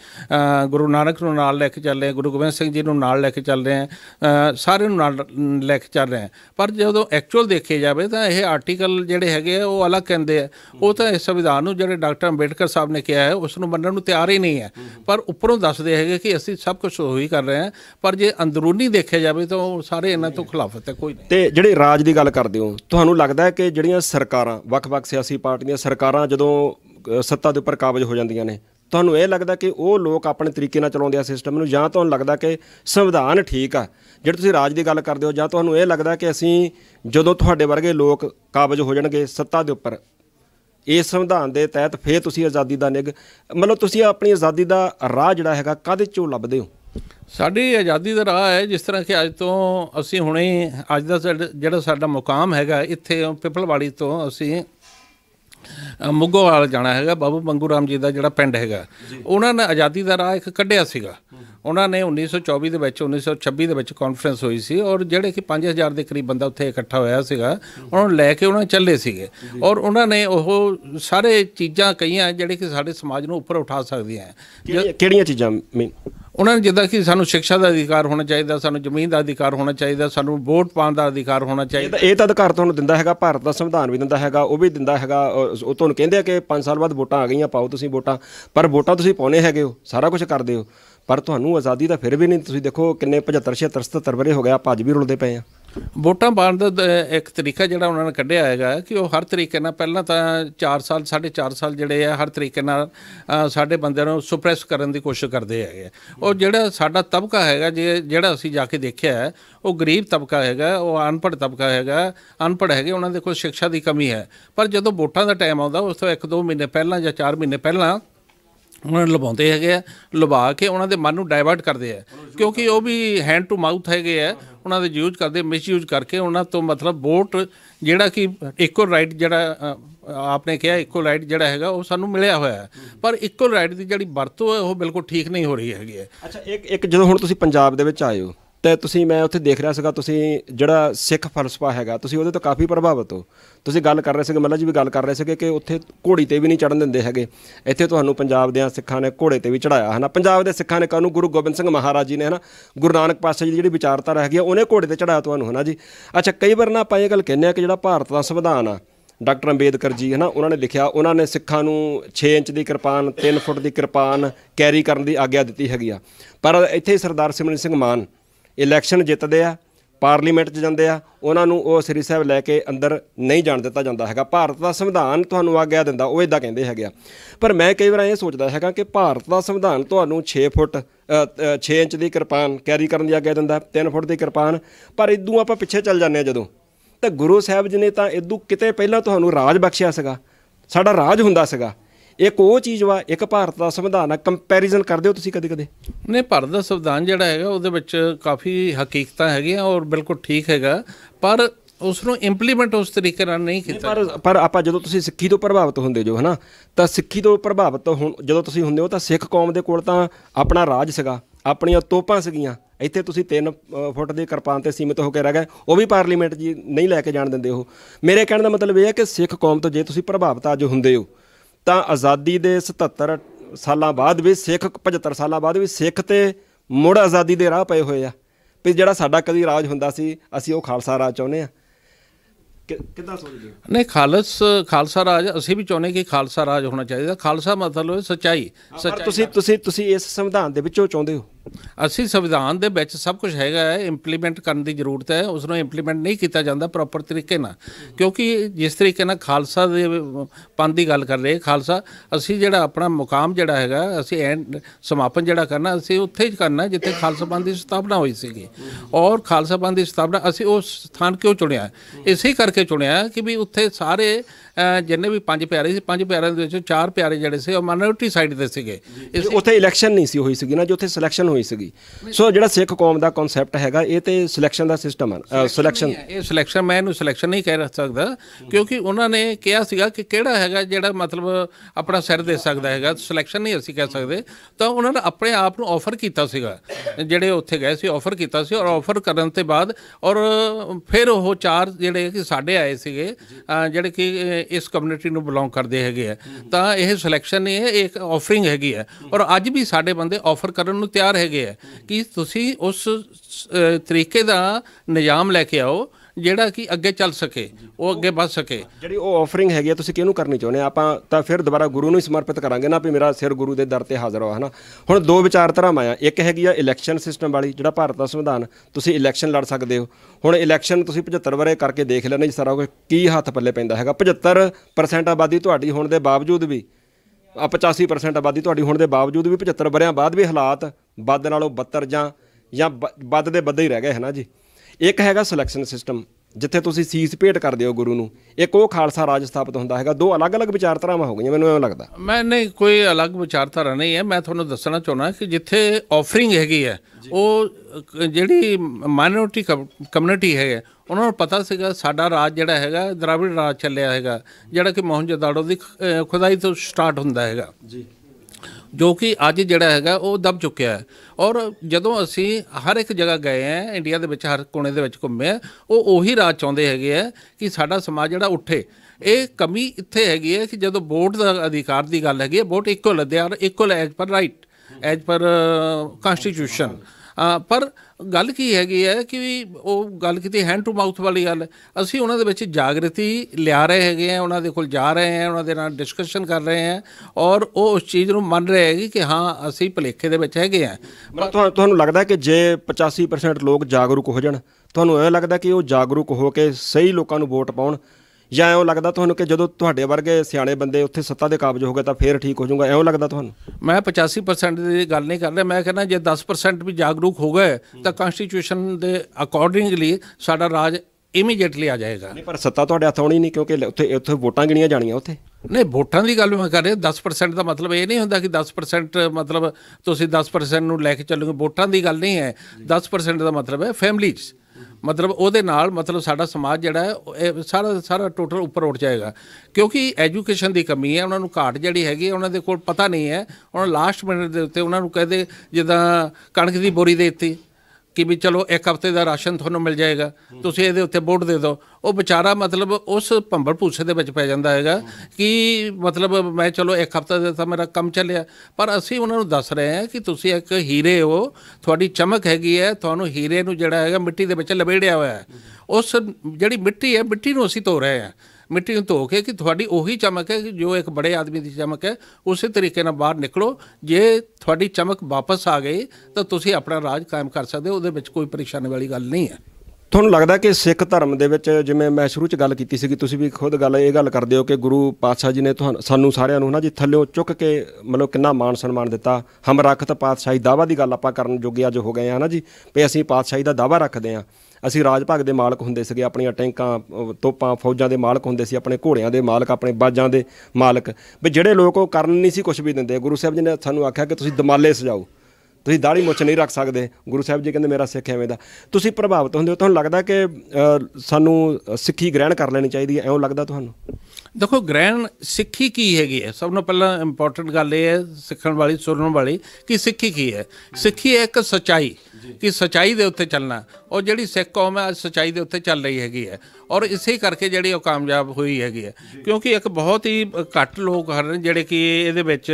ਗੁਰੂ ਨਾਨਕ ਨੂੰ ਨਾਲ ਲੈ ਕੇ ਚੱਲ ਰਹੇ ਗੁਰੂ ਗੋਬਿੰਦ ਸਿੰਘ ਜੀ ਨੂੰ ਨਾਲ ਲੈ ਕੇ ਚੱਲ ਰਹੇ ਆ ਸਾਰੇ ਨੂੰ ਨਾਲ ਲੈ ਕੇ ਚੱਲ ਰਹੇ ਆ ਪਰ ਜਦੋਂ ਐਕਚੁਅਲ ਦੇਖੇ ਜਾਵੇ ਤਾਂ ਇਹ ਆਰਟੀਕਲ ਜਿਹੜੇ ਹੈਗੇ ਆ ਉਹ ਅਲੱਗ ਕਹਿੰਦੇ ਆ ਉਹ ਤਾਂ ਇਸ ਸੰਵਿਧਾਨ ਨੂੰ ਜਿਹੜੇ ਡਾਕਟਰ ਅੰਬੇਡਕਰ ਸਾਹਿਬ ਨੇ ਕਿਹਾ ਹੈ ਉਸ ਨੂੰ ਮੰਨਣ ਨੂੰ ਤਿਆਰ ਹੀ ਨਹੀਂ ਹੈ ਪਰ ਉੱਪਰੋਂ ਦੱਸਦੇ ਹੈਗੇ ਕਿ ਅਸੀਂ ਸਭ ਕੁਝ ਹੀ ਕਰ ਰਹੇ ਆ ਪਰ ਜੇ ਅੰਦਰੂਨੀ ਦੇਖਿਆ ਜਾਵੇ ਤਾਂ ਉਹ ਸਾਰੇ ਇਹਨਾਂ ਤੋਂ ਖਿਲਾਫਤ ਹੈ ਕੋਈ ਨਹੀਂ ਤੇ ਜਿਹੜੇ ਰਾਜ ਦੀ ਗੱਲ ਕਰਦੇ ਹੋ ਤੁਹਾਨੂੰ ਲੱਗਦਾ ਹੈ ਕਿ ਜਿਹੜੀਆਂ ਸਰਕਾਰਾਂ ਵੱਖ-ਵੱਖ ਸਿਆਸੀ ਪਾਰਟੀਆਂ ਸਰਕਾਰਾਂ ਜਦੋਂ ਸੱਤਾ ਦੇ ਉੱਪਰ ਕਾਬਜ ਹੋ ਜਾਂਦੀਆਂ ਨੇ ਤੁਹਾਨੂੰ ਇਹ ਲੱਗਦਾ ਕਿ ਉਹ ਲੋਕ ਆਪਣੇ ਤਰੀਕੇ ਨਾਲ ਚਲਾਉਂਦੇ ਆ ਸਿਸਟਮ ਨੂੰ ਜਾਂ ਤੁਹਾਨੂੰ ਲੱਗਦਾ ਕਿ ਸੰਵਿਧਾਨ ਠੀਕ ਆ ਜਿਹੜੇ ਤੁਸੀਂ ਰਾਜ ਦੀ ਗੱਲ ਕਰਦੇ ਹੋ ਜਾਂ ਤੁਹਾਨੂੰ ਇਹ ਲੱਗਦਾ ਕਿ ਅਸੀਂ ਜਦੋਂ ਤੁਹਾਡੇ ਵਰਗੇ ਲੋਕ ਕਾਬਜ ਹੋ ਜਾਣਗੇ ਸੱਤਾ ਦੇ ਉੱਪਰ ਇਸ ਸੰਵਿਧਾਨ ਦੇ ਤਹਿਤ ਫੇਰ ਤੁਸੀਂ ਆਜ਼ਾਦੀ ਦਾ ਨਿਗ ਮਤਲਬ ਤੁਸੀਂ ਆਪਣੀ ਆਜ਼ਾਦੀ ਦਾ ਰਾਹ ਜਿਹੜਾ ਹੈਗਾ ਕਾਦੇ ਚੋਂ ਲੱਭਦੇ ਹੋ ਸਾਡੀ ਆਜ਼ਾਦੀ ਦਾ ਰਾਹ ਹੈ ਜਿਸ ਤਰ੍ਹਾਂ ਕਿ ਅੱਜ ਤੋਂ ਅਸੀਂ ਹੁਣੇ ਅੱਜ ਦਾ ਜਿਹੜਾ ਸਾਡਾ ਮੁਕਾਮ ਹੈਗਾ ਇੱਥੇ ਪਿਪਲਵਾੜੀ ਤੋਂ ਅਸੀਂ ਮੁੱਗੋਵਾਲ ਜਾਣਾ ਹੈਗਾ ਬਾਬੂ ਬੰਗੂ ਰਾਮ ਜੀ ਦਾ ਜਿਹੜਾ ਪਿੰਡ ਹੈਗਾ ਉਹਨਾਂ ਨੇ ਆਜ਼ਾਦੀ ਦਾ ਰਾਹ ਇੱਕ ਕੱਢਿਆ ਸੀਗਾ ਉਹਨਾਂ ਨੇ 1924 ਦੇ ਵਿੱਚ 1926 ਦੇ ਵਿੱਚ ਕਾਨਫਰੰਸ ਹੋਈ ਸੀ ਔਰ ਜਿਹੜੇ ਕਿ 5000 ਦੇ ਕਰੀਬ ਬੰਦਾ ਉੱਥੇ ਇਕੱਠਾ ਹੋਇਆ ਸੀਗਾ ਉਹਨਾਂ ਨੂੰ ਲੈ ਕੇ ਉਹਨਾਂ ਚੱਲੇ ਸੀਗੇ ਔਰ ਉਹਨਾਂ ਨੇ ਉਹ ਸਾਰੇ ਚੀਜ਼ਾਂ ਕਹੀਆਂ ਜਿਹੜੇ ਕਿ ਸਾਡੇ ਸਮਾਜ ਨੂੰ ਉੱਪਰ ਉਠਾ ਸਕਦੀਆਂ ਕਿਹੜੀਆਂ ਚੀਜ਼ਾਂ ਉਹਨਾਂ ਨੇ ਜਿੱਦਾਂ ਕਿ ਸਾਨੂੰ ਸਿੱਖਿਆ ਦਾ ਅਧਿਕਾਰ ਹੋਣਾ ਚਾਹੀਦਾ ਸਾਨੂੰ ਜ਼ਮੀਨ ਦਾ ਅਧਿਕਾਰ ਹੋਣਾ ਚਾਹੀਦਾ ਸਾਨੂੰ ਵੋਟ ਪਾਉਣ ਦਾ ਅਧਿਕਾਰ ਹੋਣਾ ਚਾਹੀਦਾ ਇਹ ਤਾਂ ਅਧਿਕਾਰ ਤੁਹਾਨੂੰ ਦਿੰਦਾ ਹੈਗਾ ਭਾਰਤ ਦਾ ਸੰਵਿਧਾਨ ਵੀ ਦਿੰਦਾ ਹੈਗਾ ਉਹ ਵੀ ਦਿੰਦਾ ਹੈਗਾ ਉਹ ਤੁਹਾਨੂੰ ਕਹਿੰਦੇ ਆ ਕਿ 5 ਸਾਲ ਬਾਅਦ ਵੋਟਾਂ ਆ ਗਈਆਂ ਪਾਓ ਤੁਸੀਂ ਵੋਟਾਂ ਪਰ ਵੋਟਾਂ ਤੁਸੀਂ ਪਾਉਣੇ ਹੈਗੇ ਹੋ ਸਾਰਾ ਕੁਝ ਕਰਦੇ ਹੋ ਪਰ ਤੁਹਾਨੂੰ ਆਜ਼ਾਦੀ ਦਾ ਫਿਰ ਵੀ ਨਹੀਂ ਤੁਸੀਂ ਦੇਖੋ ਕਿੰਨੇ 75 76 77 ਵਰੇ ਹੋ ਗਿਆ ਆਪਾਂ ਅੱਜ ਵੀ ਰੁਲਦੇ ਪਏ ਆ ਵੋਟਾਂ ਪਾਉਣ ਦਾ ਇੱਕ ਤਰੀਕਾ ਜਿਹੜਾ ਉਹਨਾਂ ਨੇ ਕੱਢਿਆ ਹੈਗਾ ਕਿ ਉਹ ਹਰ ਤਰੀਕੇ ਨਾਲ ਪਹਿਲਾਂ ਤਾਂ 4 ਸਾਲ 4.5 ਸਾਲ ਜਿਹੜੇ ਆ ਹਰ ਤਰੀਕੇ ਨਾਲ ਸਾਡੇ ਬੰਦਿਆਂ ਨੂੰ ਸੁਪਰੈਸ ਕਰਨ ਦੀ ਕੋਸ਼ਿਸ਼ ਕਰਦੇ ਹੈਗੇ ਉਹ ਜਿਹੜਾ ਸਾਡਾ ਤਬਕਾ ਹੈਗਾ ਜਿਹੜਾ ਅਸੀਂ ਜਾ ਕੇ ਦੇਖਿਆ ਹੈ ਉਹ ਗਰੀਬ ਤਬਕਾ ਹੈਗਾ ਉਹ ਅਨਪੜ੍ਹ ਤਬਕਾ ਹੈਗਾ ਅਨਪੜ੍ਹ ਹੈਗੇ ਉਹਨਾਂ ਦੇ ਕੋਲ ਸਿੱਖਿਆ ਦੀ ਕਮੀ ਹੈ ਪਰ ਜਦੋਂ ਵੋਟਾਂ ਦਾ ਟਾਈਮ ਆਉਂਦਾ ਉਸ ਤੋਂ 1-2 ਮਹੀਨੇ ਪਹਿਲਾਂ ਜਾਂ 4 ਮਹੀਨੇ ਪਹਿਲਾਂ ਉਹਨਾਂ ਨੂੰ ਲਵਾਉਂਦੇ ਹੈਗੇ ਲਵਾ ਕੇ ਉਹਨਾਂ ਦੇ ਮਨ ਨੂੰ ਡਾਇਵਰਟ ਕਰਦੇ ਆ ਕਿਉਂਕਿ ਉਹ ਵੀ ਹੈਂਡ ਟੂ ਮਾਊਥ ਹੈਗੇ ਆ ਉਹਨਾਂ ਦੇ ਯੂਜ਼ ਕਰਦੇ ਮਿਸਯੂਜ਼ ਕਰਕੇ ਉਹਨਾਂ ਤੋਂ ਮਤਲਬ ਵੋਟ ਜਿਹੜਾ ਕਿ ਇਕੁਅਲ ਰਾਈਟ ਜਿਹੜਾ ਆਪਨੇ ਕਿਹਾ ਇਕੁਅਲ ਰਾਈਟ ਜਿਹੜਾ ਹੈਗਾ ਉਹ ਸਾਨੂੰ ਮਿਲਿਆ ਹੋਇਆ ਹੈ ਪਰ ਇਕੁਅਲ ਰਾਈਟ ਦੀ ਜਿਹੜੀ ਵਰਤੋਂ ਹੈ ਉਹ ਬਿਲਕੁਲ ਠੀਕ ਨਹੀਂ ਹੋ ਰਹੀ ਹੈਗੀ ਹੈ ਅੱਛਾ ਇੱਕ ਇੱਕ ਜਦੋਂ ਹੁਣ ਤੁਸੀਂ ਪੰਜਾਬ ਦੇ ਵਿੱਚ ਆਏ ਹੋ ਤੇ ਤੁਸੀਂ ਮੈਂ ਉੱਥੇ ਦੇਖ ਰਿਹਾ ਸੀਗਾ ਤੁਸੀਂ ਜਿਹੜਾ ਸਿੱਖ ਫਲਸਫਾ ਹੈਗਾ ਤੁਸੀਂ ਉਹਦੇ ਤੋਂ ਕਾਫੀ ਪ੍ਰਭਾਵਿਤ ਹੋ ਤੁਸੀਂ ਗੱਲ ਕਰ ਰਹੇ ਸੀਗੇ ਮੱਲਾ ਜੀ ਵੀ ਗੱਲ ਕਰ ਰਹੇ ਸੀਗੇ ਕਿ ਉੱਥੇ ਘੋੜੀ ਤੇ ਵੀ ਨਹੀਂ ਚੜਨ ਦਿੰਦੇ ਹੈਗੇ ਇੱਥੇ ਤੁਹਾਨੂੰ ਪੰਜਾਬ ਦੇ ਸਿੱਖਾਂ ਨੇ ਘੋੜੇ ਤੇ ਵੀ ਚੜਾਇਆ ਹਨਾ ਪੰਜਾਬ ਦੇ ਸਿੱਖਾਂ ਨੇ ਕਾਨੂੰ ਗੁਰੂ ਗੋਬਿੰਦ ਸਿੰਘ ਮਹਾਰਾਜ ਜੀ ਨੇ ਹਨਾ ਗੁਰੂ ਨਾਨਕ ਪਾਤਸ਼ਾਹ ਜੀ ਦੀ ਜਿਹੜੀ ਰਹਿ ਗਈ ਉਹਨੇ ਘੋੜੇ ਤੇ ਚੜਾਇਆ ਤੁਹਾਨੂੰ ਹਨਾ ਜੀ ਅੱਛਾ ਕਈ ਵਾਰ ਨਾ ਆਪਾਂ ਇਹ ਗੱਲ ਕਹਿੰਦੇ ਆ ਕਿ ਜਿਹੜਾ ਭਾਰਤ ਦਾ ਸੰਵਿਧਾਨ ਆ ਡਾਕਟਰ ਅੰਬੇਦਕਰ ਜੀ ਹਨਾ ਉਹਨਾਂ ਨੇ ਲਿਖਿਆ ਉਹਨਾਂ ਨੇ ਸਿੱਖਾਂ ਨੂੰ 6 ਇੰਚ ਦੀ ਕਿਰਪਾਨ 3 ਫੁੱਟ ਦੀ ਕਿਰਪਾਨ ਕੈਰੀ ਕਰਨ ਦੀ ਆਗਿਆ ਦਿੱਤੀ ਹੈਗੀ ਆ ਪਰ ਇੱਥੇ ਸਰਦਾਰ ਸਿਮਰਨ ਸਿੰਘ ਮਾਨ ਇਲੈਕਸ਼ਨ ਜਿੱਤਦੇ ਆ ਪਾਰਲੀਮੈਂਟ 'ਚ ਜਾਂਦੇ ਆ ਉਹਨਾਂ ਨੂੰ ਉਹ ਸ੍ਰੀ ਸਾਹਿਬ ਲੈ ਕੇ ਅੰਦਰ ਨਹੀਂ ਜਾਣ ਦਿੱਤਾ ਜਾਂਦਾ ਹੈਗਾ ਭਾਰਤ ਦਾ ਸੰਵਿਧਾਨ ਤੁਹਾਨੂੰ ਆਗਿਆ ਦਿੰਦਾ ਉਹ ਇਦਾਂ ਕਹਿੰਦੇ ਹੈਗੇ ਆ ਪਰ ਮੈਂ ਕਈ ਵਾਰ ਇਹ ਸੋਚਦਾ ਹੈਗਾ ਕਿ ਭਾਰਤ ਦਾ ਸੰਵਿਧਾਨ ਤੁਹਾਨੂੰ 6 ਫੁੱਟ 6 ਇੰਚ ਦੀ ਕਿਰਪਾਨ ਕੈਰੀ ਕਰਨ ਦੀ ਆਗਿਆ ਦਿੰਦਾ 3 ਫੁੱਟ ਦੀ ਕਿਰਪਾਨ ਪਰ ਇਦੋਂ ਆਪਾਂ ਪਿੱਛੇ ਚੱਲ ਜਾਂਦੇ ਆ ਜਦੋਂ ਤਾਂ ਗੁਰੂ ਸਾਹਿਬ ਜੀ ਨੇ ਤਾਂ ਇਦੋਂ ਕਿਤੇ ਪਹਿਲਾਂ ਤੁਹਾਨੂੰ ਰਾਜ ਬਖਸ਼ਿਆ ਸੀਗਾ ਸਾਡਾ ਰਾਜ ਹੁੰਦਾ ਸੀਗਾ ਇੱਕ ਉਹ ਚੀਜ਼ ਵਾ ਇੱਕ ਭਾਰਤ ਦਾ ਸੰਵਿਧਾਨ ਆ ਕੰਪੈਰੀਜ਼ਨ ਕਰਦੇ ਹੋ ਤੁਸੀਂ ਕਦੇ ਕਦੇ ਨਹੀਂ ਭਾਰਤ ਦਾ ਸੰਵਿਧਾਨ ਜਿਹੜਾ ਹੈਗਾ ਉਹਦੇ ਵਿੱਚ ਕਾਫੀ ਹਕੀਕਤਾਂ ਹੈਗੀਆਂ ਔਰ ਬਿਲਕੁਲ ਠੀਕ ਹੈਗਾ ਪਰ ਉਸ ਨੂੰ ਇੰਪਲੀਮੈਂਟ ਉਸ ਤਰੀਕੇ ਨਾਲ ਨਹੀਂ ਕੀਤਾ ਪਰ ਪਰ ਆਪਾਂ ਜਦੋਂ ਤੁਸੀਂ ਸਿੱਖੀ ਤੋਂ ਪ੍ਰਭਾਵਿਤ ਹੁੰਦੇ ਜੋ ਹਨਾ ਤਾਂ ਸਿੱਖੀ ਤੋਂ ਪ੍ਰਭਾਵਿਤ ਹੁਣ ਜਦੋਂ ਤੁਸੀਂ ਹੁੰਦੇ ਹੋ ਤਾਂ ਸਿੱਖ ਕੌਮ ਦੇ ਕੋਲ ਤਾਂ ਆਪਣਾ ਰਾਜ ਸੀਗਾ ਆਪਣੀਆਂ ਤੋਪਾਂ ਸੀਗੀਆਂ ਇੱਥੇ ਤੁਸੀਂ 3 ਫੁੱਟ ਦੀ ਕਿਰਪਾਨ ਤੇ ਸੀਮਿਤ ਹੋ ਕੇ ਰਹਿ ਗਏ ਉਹ ਵੀ ਪਾਰਲੀਮੈਂਟ ਜੀ ਨਹੀਂ ਲੈ ਕੇ ਜਾਣ ਦਿੰਦੇ ਉਹ ਮੇਰੇ ਕਹਿਣ ਦਾ ਮਤਲਬ ਇਹ ਹੈ ਕਿ ਸਿੱਖ ਕੌਮ ਤੋਂ ਜੇ ਤੁਸੀਂ ਪ੍ਰਭਾਵਿਤ ਅੱਜ ਹੁੰਦੇ ਹੋ ਤਾਂ ਆਜ਼ਾਦੀ ਦੇ 77 ਸਾਲਾਂ ਬਾਅਦ ਵੀ ਸਿੱਖ 75 ਸਾਲਾਂ ਬਾਅਦ ਵੀ ਸਿੱਖ ਤੇ ਮੁੜ ਆਜ਼ਾਦੀ ਦੇ ਰਾਹ ਪਏ ਹੋਏ ਆ ਵੀ ਜਿਹੜਾ ਸਾਡਾ ਕਦੀ ਰਾਜ ਹੁੰਦਾ ਸੀ ਅਸੀਂ ਉਹ ਖਾਲਸਾ ਰਾਜ ਚਾਹੁੰਦੇ ਆ ਕਿੱਦਾਂ ਸੋਚਦੇ ਨਹੀਂ ਖਾਲਸ ਖਾਲਸਾ ਰਾਜ ਅਸੀਂ ਵੀ ਚਾਹੁੰਦੇ ਕਿ ਖਾਲਸਾ ਰਾਜ ਹੋਣਾ ਚਾਹੀਦਾ ਖਾਲਸਾ ਮਤਲਬ ਸਚਾਈ ਸਚਾਈ ਤੁਸੀਂ ਤੁਸੀਂ ਤੁਸੀਂ ਇਸ ਸੰਵਿਧਾਨ ਦੇ ਵਿੱਚੋਂ ਚਾਹੁੰਦੇ ਹੋ ਅਸੀਂ ਸੰਵਿਧਾਨ ਦੇ ਵਿੱਚ ਸਭ ਕੁਝ ਹੈਗਾ ਹੈ ਇੰਪਲੀਮੈਂਟ ਕਰਨ ਦੀ ਜ਼ਰੂਰਤ ਹੈ ਉਸ ਨੂੰ ਇੰਪਲੀਮੈਂਟ ਨਹੀਂ ਕੀਤਾ ਜਾਂਦਾ ਪ੍ਰੋਪਰ ਤਰੀਕੇ ਨਾਲ ਕਿਉਂਕਿ ਜਿਸ ਤਰੀਕੇ ਨਾਲ ਖਾਲਸਾ ਦੇ ਪੰਨ ਦੀ ਗੱਲ ਕਰ ਰਹੇ ਖਾਲਸਾ ਅਸੀਂ ਜਿਹੜਾ ਆਪਣਾ ਮੁਕਾਮ ਜਿਹੜਾ ਹੈਗਾ ਅਸੀਂ ਐਂਡ ਸਮਾਪਨ ਜਿਹੜਾ ਕਰਨਾ ਅਸੀਂ ਉੱਥੇ ਹੀ ਕਰਨਾ ਜਿੱਥੇ ਖਾਲਸਾ ਪੰਨ ਦੀ ਸਥਾਪਨਾ ਹੋਈ ਸੀਗੀ ਔਰ ਖਾਲਸਾ ਪੰਨ ਦੀ ਸਥਾਪਨਾ ਅਸੀਂ ਉਸ ਸਥਾਨ ਕਿਉਂ ਚੁਣਿਆ ਇਸੇ ਕਰਕੇ ਚੁਣਿਆ ਕਿ ਵੀ ਉੱਥੇ ਸਾਰੇ ਜਿੰਨੇ ਵੀ ਪੰਜ ਪਿਆਰੇ ਸੀ ਪੰਜ ਪਿਆਰਿਆਂ ਦੇ ਵਿੱਚੋਂ ਚਾਰ ਪਿਆਰੇ ਜਿਹੜੇ ਸੀ ਉਹ ਮਾਈਨੋਰਿਟੀ ਸਾਈਡ ਦੇ ਸੀਗੇ ਉੱਥੇ ਇਲੈਕਸ਼ਨ ਨਹੀਂ ਸੀ ਹੋਈ ਸੀਗੀ ਨਾ ਜਿੱਥੇ ਸਿਲੈਕਸ਼ਨ ਹੋਈ ਸੀਗੀ ਸੋ ਜਿਹੜਾ ਸਿੱਖ ਕੌਮ ਦਾ ਕਨਸੈਪਟ ਹੈਗਾ ਇਹ ਤੇ ਸਿਲੈਕਸ਼ਨ ਦਾ ਸਿਸਟਮ ਹੈ ਸਿਲੈਕਸ਼ਨ ਇਹ ਸਿਲੈਕਸ਼ਨ ਮੈਂ ਇਹਨੂੰ ਸਿਲੈਕਸ਼ਨ ਨਹੀਂ ਕਹਿ ਸਕਦਾ ਕਿਉਂਕਿ ਉਹਨਾਂ ਨੇ ਕਿਹਾ ਸੀਗਾ ਕਿ ਕਿਹੜਾ ਹੈਗਾ ਜਿਹੜਾ ਮਤਲਬ ਆਪਣਾ ਸਿਰ ਦੇ ਸਕਦਾ ਹੈਗਾ ਸਿਲੈਕਸ਼ਨ ਨਹੀਂ ਅਸੀਂ ਕਹਿ ਸਕਦੇ ਤਾਂ ਉਹਨਾਂ ਨੇ ਆਪਣੇ ਆਪ ਨੂੰ ਆਫਰ ਕੀਤਾ ਸੀਗਾ ਜਿਹੜੇ ਉੱਥੇ ਗਏ ਸੀ ਆਫਰ ਕੀਤਾ ਸੀ ਔਰ ਆਫਰ ਕਰਨ ਤੇ ਬਾਅਦ ਔਰ ਫਿਰ ਉਹ ਚਾਰ ਜਿਹੜੇ ਕਿ ਸਾਡੇ ਆਏ ਸੀਗੇ ਜਿਹੜੇ ਕਿ ਇਸ ਕਮਿਊਨਿਟੀ ਨੂੰ ਬਿਲੋਂਗ ਕਰਦੇ ਹੈਗੇ ਆ ਤਾਂ ਇਹ ਸਿਲੈਕਸ਼ਨ ਇਹ ਇੱਕ ਆਫਰਿੰਗ ਹੈਗੀ ਹੈ ਔਰ ਅੱਜ ਵੀ ਸਾਡੇ ਬੰਦੇ ਆਫਰ ਕਰਨ ਨੂੰ ਤਿਆਰ ਹੈਗੇ ਆ ਕਿ ਤੁਸੀਂ ਉਸ ਤਰੀਕੇ ਦਾ ਨਿਯਾਮ ਲੈ ਕੇ ਆਓ ਜਿਹੜਾ ਕਿ ਅੱਗੇ ਚੱਲ ਸਕੇ ਉਹ ਅੱਗੇ ਵੱਧ ਸਕੇ ਜਿਹੜੀ ਉਹ ਆਫਰਿੰਗ ਹੈਗੀ ਆ ਤੁਸੀਂ ਕਿਹਨੂੰ ਕਰਨੀ ਚਾਹੁੰਦੇ ਆ ਆਪਾਂ ਤਾਂ ਫਿਰ ਦੁਬਾਰਾ ਗੁਰੂ ਨੂੰ ਹੀ ਸਮਰਪਿਤ ਕਰਾਂਗੇ ਨਾ ਵੀ ਮੇਰਾ ਸਿਰ ਗੁਰੂ ਦੇ ਦਰ ਤੇ ਹਾਜ਼ਰ ਹੋ ਹਨਾ ਹੁਣ ਦੋ ਵਿਚਾਰ ਤਰ੍ਹਾਂ ਆਇਆ ਇੱਕ ਹੈਗੀ ਆ ਇਲੈਕਸ਼ਨ ਸਿਸਟਮ ਵਾਲੀ ਜਿਹੜਾ ਭਾਰਤ ਦਾ ਸੰਵਿਧਾਨ ਤੁਸੀਂ ਇਲੈਕਸ਼ਨ ਲੜ ਸਕਦੇ ਹੋ ਹੁਣ ਇਲੈਕਸ਼ਨ ਤੁਸੀਂ 75 ਵਾਰੇ ਕਰਕੇ ਦੇਖ ਲੈਣਾ ਜੀ ਸਾਰਾ ਕੁਝ ਕੀ ਹੱਥ ਪੱਲੇ ਪੈਂਦਾ ਹੈਗਾ 75% ਆਬਾਦੀ ਤੁਹਾਡੀ ਹੋਣ ਦੇ ਬਾਵਜੂਦ ਵੀ ਆ 85% ਆਬਾਦੀ ਤੁਹਾਡੀ ਹੋਣ ਦੇ ਬਾਵਜੂਦ ਵੀ 75 ਬਰਿਆਂ ਬਾਅਦ ਵੀ ਹਾਲਾਤ ਵੱਧ ਨਾਲੋਂ ਬੱਤਰ ਜਾਂ ਜਾਂ ਵੱਧ ਦੇ ਵੱਧ ਹੀ ਰਹਿ ਗਏ ਹੈ ਨਾ ਜੀ ਇੱਕ ਹੈਗਾ ਸਿਲੈਕਸ਼ਨ ਸਿਸਟਮ ਜਿੱਥੇ ਤੁਸੀਂ ਸੀਸ ਭੇਟ ਕਰਦੇ ਹੋ ਗੁਰੂ ਨੂੰ ਇੱਕ ਉਹ ਖਾਲਸਾ ਰਾਜ ਸਥਾਪਿਤ ਹੁੰਦਾ ਹੈਗਾ ਦੋ ਅਲੱਗ-ਅਲੱਗ ਵਿਚਾਰਧਾਰਾਵਾਂ ਹੋ ਗਈਆਂ ਮੈਨੂੰ ਐਵੇਂ ਲੱਗਦਾ ਮੈਂ ਨਹੀਂ ਕੋਈ ਅਲੱਗ ਵਿਚਾਰਧਾਰਾ ਨਹੀਂ ਹੈ ਮੈਂ ਤੁਹਾਨੂੰ ਦੱਸਣਾ ਚਾਹੁੰਦਾ ਕਿ ਜਿੱਥੇ ਆਫਰਿੰਗ ਹੈਗੀ ਹੈ ਉਹ ਜਿਹੜੀ ਮਾਈਨੋਰਟੀ ਕਮਿਊਨਿਟੀ ਹੈ ਉਹਨਾਂ ਨੂੰ ਪਤਾ ਸੀਗਾ ਸਾਡਾ ਰਾਜ ਜਿਹੜਾ ਹੈਗਾ ਦਰਾਵਿੜ ਰਾਜ ਚੱਲਿਆ ਹੈਗਾ ਜਿਹੜਾ ਕਿ ਮੋਹਨਜੋਦਾੜੋ ਦੀ ਖੁਦਾਈ ਤੋਂ ਸਟਾਰਟ ਹੁੰਦਾ ਹੈਗਾ ਜੀ ਜੋ ਕਿ ਅੱਜ ਜਿਹੜਾ ਹੈਗਾ ਉਹ ਦਬ ਚੁੱਕਿਆ ਹੈ ਔਰ ਜਦੋਂ ਅਸੀਂ ਹਰ ਇੱਕ ਜਗ੍ਹਾ ਗਏ ਆ ਇੰਡੀਆ ਦੇ ਵਿੱਚ ਹਰ ਕੋਨੇ ਦੇ ਵਿੱਚ ਘੁੰਮੇ ਆ ਉਹ ਉਹੀ ਰਾਜ ਚਾਹੁੰਦੇ ਹੈਗੇ ਆ ਕਿ ਸਾਡਾ ਸਮਾਜ ਜਿਹੜਾ ਉੱਠੇ ਇਹ ਕਮੀ ਇੱਥੇ ਹੈਗੀ ਹੈ ਕਿ ਜਦੋਂ ਵੋਟ ਦਾ ਅਧਿਕਾਰ ਦੀ ਗੱਲ ਹੈਗੀ ਹੈ vote equal they are equal as per right as per constitution ਪਰ ਗੱਲ ਕੀ ਹੈਗੀ ਹੈ ਕਿ ਉਹ ਗੱਲ ਕੀਤੀ ਹੈਂਡ ਟੂ ਮਾਊਥ ਵਾਲੀ ਗੱਲ ਅਸੀਂ ਉਹਨਾਂ ਦੇ ਵਿੱਚ ਜਾਗਰਤੀ ਲਿਆ ਰਹੇ ਹੈਗੇ ਆ ਉਹਨਾਂ ਦੇ ਕੋਲ ਜਾ ਰਹੇ ਆ ਉਹਨਾਂ ਦੇ ਨਾਲ ਡਿਸਕਸ਼ਨ ਕਰ ਰਹੇ ਆ ਔਰ ਉਹ ਉਸ ਚੀਜ਼ ਨੂੰ ਮੰਨ ਰਹੇ ਹੈਗੇ ਕਿ ਹਾਂ ਅਸੀਂ ਭਲੇਖੇ ਦੇ ਵਿੱਚ ਹੈਗੇ ਆ ਤੁਹਾਨੂੰ ਤੁਹਾਨੂੰ ਲੱਗਦਾ ਕਿ ਜੇ 85% ਲੋਕ ਜਾਗਰੂਕ ਹੋ ਜਾਣ ਤੁਹਾਨੂੰ ਇਹ ਲੱਗਦਾ ਕਿ ਉਹ ਜਾਗਰੂਕ ਹੋ ਕੇ ਸਹੀ ਲੋਕਾਂ ਨੂੰ ਵੋਟ ਪਾਉਣ ਜਾਂ ਐਂ ਲੱਗਦਾ ਤੁਹਾਨੂੰ ਕਿ ਜਦੋਂ ਤੁਹਾਡੇ ਵਰਗੇ ਸਿਆਣੇ ਬੰਦੇ ਉੱਥੇ ਸੱਤਾ ਦੇ ਕਾਬਜ ਹੋ ਗਏ ਤਾਂ ਫੇਰ ਠੀਕ ਹੋ ਜਾਊਗਾ ਐਂ ਲੱਗਦਾ ਤੁਹਾਨੂੰ ਮੈਂ 85% ਦੀ ਗੱਲ ਨਹੀਂ ਕਰ ਰਿਹਾ ਮੈਂ ਕਹਿੰਦਾ ਜੇ 10% ਵੀ ਜਾਗਰੂਕ ਹੋ ਗਏ ਤਾਂ ਕਨਸਟੀਟਿਊਸ਼ਨ ਦੇ ਅਕੋਰਡਿੰਗਲੀ ਸਾਡਾ ਰਾਜ ਇਮੀਡੀਏਟਲੀ ਆ ਜਾਏਗਾ ਨਹੀਂ ਪਰ ਸੱਤਾ ਤੁਹਾਡੇ ਹੱਥ ਆਉਣੀ ਨਹੀਂ ਕਿਉਂਕਿ ਉੱਥੇ ਉੱਥੇ ਵੋਟਾਂ ਗਿਣੀਆਂ ਜਾਣੀਆਂ ਉੱਥੇ ਨਹੀਂ ਵੋਟਾਂ ਦੀ ਗੱਲ ਮੈਂ ਕਰ ਰਿਹਾ 10% ਦਾ ਮਤਲਬ ਇਹ ਨਹੀਂ ਹੁੰਦਾ ਕਿ 10% ਮਤਲਬ ਤੁਸੀਂ 10% ਨੂੰ ਲੈ ਕੇ ਚੱਲੋਗੇ ਵੋਟਾਂ ਦੀ ਗੱਲ ਨਹੀਂ ਹੈ 10% ਦਾ ਮਤਲਬ ਹੈ ਫੈਮਲੀਜ਼ ਮਤਲਬ ਉਹਦੇ ਨਾਲ ਮਤਲਬ ਸਾਡਾ ਸਮਾਜ ਜਿਹੜਾ ਹੈ ਸਾਰਾ ਸਾਰਾ ਟੋਟਲ ਉੱਪਰ ਉੱਠ ਜਾਏਗਾ ਕਿਉਂਕਿ ਐਜੂਕੇਸ਼ਨ ਦੀ ਕਮੀ ਹੈ ਉਹਨਾਂ ਨੂੰ ਘਾਟ ਜਿਹੜੀ ਹੈਗੀ ਉਹਨਾਂ ਦੇ ਕੋਲ ਪਤਾ ਨਹੀਂ ਹੈ ਉਹਨਾਂ ਲਾਸਟ ਮਿੰਟ ਦੇ ਉੱਤੇ ਉਹਨਾਂ ਨੂੰ ਕਹਦੇ ਜਿੱਦਾਂ ਕਣਕ ਦੀ ਬੋਰੀ ਦੇ ਦਿੱਤੀ ਕਿ ਵੀ ਚਲੋ ਇੱਕ ਹਫ਼ਤੇ ਦਾ ਰਾਸ਼ਨ ਤੁਹਾਨੂੰ ਮਿਲ ਜਾਏਗਾ ਤੁਸੀਂ ਇਹਦੇ ਉੱਤੇ ਵੋਟ ਦੇ ਦਿਓ ਉਹ ਵਿਚਾਰਾ ਮਤਲਬ ਉਸ ਭੰਬਲ ਭੂਸੇ ਦੇ ਵਿੱਚ ਪੈ ਜਾਂਦਾ ਹੈਗਾ ਕਿ ਮਤਲਬ ਮੈਂ ਚਲੋ ਇੱਕ ਹਫ਼ਤਾ ਦਾ ਤਾਂ ਮੇਰਾ ਕੰਮ ਚੱਲਿਆ ਪਰ ਅਸੀਂ ਉਹਨਾਂ ਨੂੰ ਦੱਸ ਰਹੇ ਹਾਂ ਕਿ ਤੁਸੀਂ ਇੱਕ ਹੀਰੇ ਹੋ ਤੁਹਾਡੀ ਚਮਕ ਹੈਗੀ ਹੈ ਤੁਹਾਨੂੰ ਹੀਰੇ ਨੂੰ ਜਿਹੜਾ ਹੈਗਾ ਮਿੱਟੀ ਦੇ ਵਿੱਚ ਲਬੇੜਿਆ ਹੋਇਆ ਹੈ ਉਸ ਜਿਹੜੀ ਮਿੱਟੀ ਹੈ ਮਿੱਟੀ ਨੂੰ ਅਸੀਂ ਤੋੜ ਰਹੇ ਹਾਂ ਮਿੱਟੀ ਨੂੰ ਧੋ ਕੇ ਕਿ ਤੁਹਾਡੀ ਉਹੀ ਚਮਕ ਹੈ ਜੋ ਇੱਕ ਬੜੇ ਆਦਮੀ ਦੀ ਚਮਕ ਹੈ ਉਸੇ ਤਰੀਕੇ ਨਾਲ ਬਾਹਰ ਨਿਕਲੋ ਜੇ ਤੁਹਾਡੀ ਚਮਕ ਵਾਪਸ ਆ ਗਈ ਤਾਂ ਤੁਸੀਂ ਆਪਣਾ ਰਾਜ ਕਾਇਮ ਕਰ ਸਕਦੇ ਹੋ ਉਹਦੇ ਵਿੱਚ ਕੋਈ ਪਰੇਸ਼ਾਨੀ ਵਾਲੀ ਗੱਲ ਨਹੀਂ ਹੈ ਤੁਹਾਨੂੰ ਲੱਗਦਾ ਕਿ ਸਿੱਖ ਧਰਮ ਦੇ ਵਿੱਚ ਜਿਵੇਂ ਮੈਂ ਸ਼ੁਰੂ ਚ ਗੱਲ ਕੀਤੀ ਸੀ ਕਿ ਤੁਸੀਂ ਵੀ ਖੁਦ ਗੱਲ ਇਹ ਗੱਲ ਕਰਦੇ ਹੋ ਕਿ ਗੁਰੂ ਪਾਤਸ਼ਾਹ ਜੀ ਨੇ ਤੁਹਾਨੂੰ ਸਾਨੂੰ ਸਾਰਿਆਂ ਨੂੰ ਨਾ ਜੀ ਥੱਲਿਓਂ ਚੁੱਕ ਕੇ ਮਤਲਬ ਕਿੰਨਾ ਮਾਣ ਸਨਮਾਨ ਦਿੱਤਾ ਹਮ ਰਖਤ ਪਾਤਸ਼ਾਹੀ ਦਾਵਾ ਦੀ ਗੱਲ ਆਪਾਂ ਕਰਨ ਜੋਗੇ ਅੱਜ ਹੋ ਗਏ ਆ ਨਾ ਜੀ ਵੀ ਅਸੀਂ ਪਾਤਸ਼ਾਹੀ ਦਾ ਦਾਵਾ ਰੱਖਦੇ ਆ ਅਸੀਂ ਰਾਜ ਭਾਗ ਦੇ ਮਾਲਕ ਹੁੰਦੇ ਸੀਗੇ ਆਪਣੀਆਂ ਟੈਂਕਾਂ ਤੋਪਾਂ ਫੌਜਾਂ ਦੇ ਮਾਲਕ ਹੁੰਦੇ ਸੀ ਆਪਣੇ ਘੋੜਿਆਂ ਦੇ ਮਾਲਕ ਆਪਣੇ ਬਾਜਾਂ ਦੇ ਮਾਲਕ ਵੀ ਜਿਹੜੇ ਲੋਕ ਉਹ ਕਰਨ ਨਹੀਂ ਸੀ ਕੁਝ ਵੀ ਦਿੰਦੇ ਗੁਰੂ ਸਾਹਿਬ ਜੀ ਨੇ ਸਾਨੂੰ ਆਖਿਆ ਕਿ ਤੁਸੀਂ ਦਮਾਲੇ ਸਜਾਓ ਤੁਸੀਂ ਦਾੜੀ ਮੁੱਛ ਨਹੀਂ ਰੱਖ ਸਕਦੇ ਗੁਰੂ ਸਾਹਿਬ ਜੀ ਕਹਿੰਦੇ ਮੇਰਾ ਸਿੱਖ ਐਵੇਂ ਦਾ ਤੁਸੀਂ ਪ੍ਰਭਾਵਿਤ ਹੁੰਦੇ ਹੋ ਤੁਹਾਨੂੰ ਲੱਗਦਾ ਕਿ ਸਾਨੂੰ ਸਿੱਖੀ ਗ੍ਰਹਿਣ ਕਰ ਲੈਣੀ ਚਾਹੀਦੀ ਐਂ ਐਉਂ ਲੱਗਦਾ ਤੁਹਾਨੂੰ ਦੇਖੋ ਗ੍ਰਹਿਣ ਸਿੱਖੀ ਕੀ ਹੈਗੀ ਹੈ ਸਭ ਤੋਂ ਪਹਿਲਾਂ ਇੰਪੋਰਟੈਂਟ ਗੱਲ ਇਹ ਹੈ ਸਿੱਖਣ ਵਾਲੀ ਸੁਣਨ ਵਾਲੀ ਕਿ ਸਿੱਖੀ ਕੀ ਹੈ ਸਿੱਖੀ ਹੈ ਇੱਕ ਸਚਾਈ ਕਿ ਸਚਾਈ ਦੇ ਉੱਤੇ ਚੱਲਣਾ ਉਹ ਜਿਹੜੀ ਸਿੱਖ ਕੌਮ ਹੈ ਅੱਜ ਸਚਾਈ ਦੇ ਉੱਤੇ ਚੱਲ ਰਹੀ ਹੈਗੀ ਹੈ ਔਰ ਇਸੇ ਕਰਕੇ ਜਿਹੜੀ ਉਹ ਕਾਮਯਾਬ ਹੋਈ ਹੈਗੀ ਹੈ ਕਿਉਂਕਿ ਇੱਕ ਬਹੁਤ ਹੀ ਘੱਟ ਲੋਕ ਹਨ ਜਿਹੜੇ ਕਿ ਇਹਦੇ ਵਿੱਚ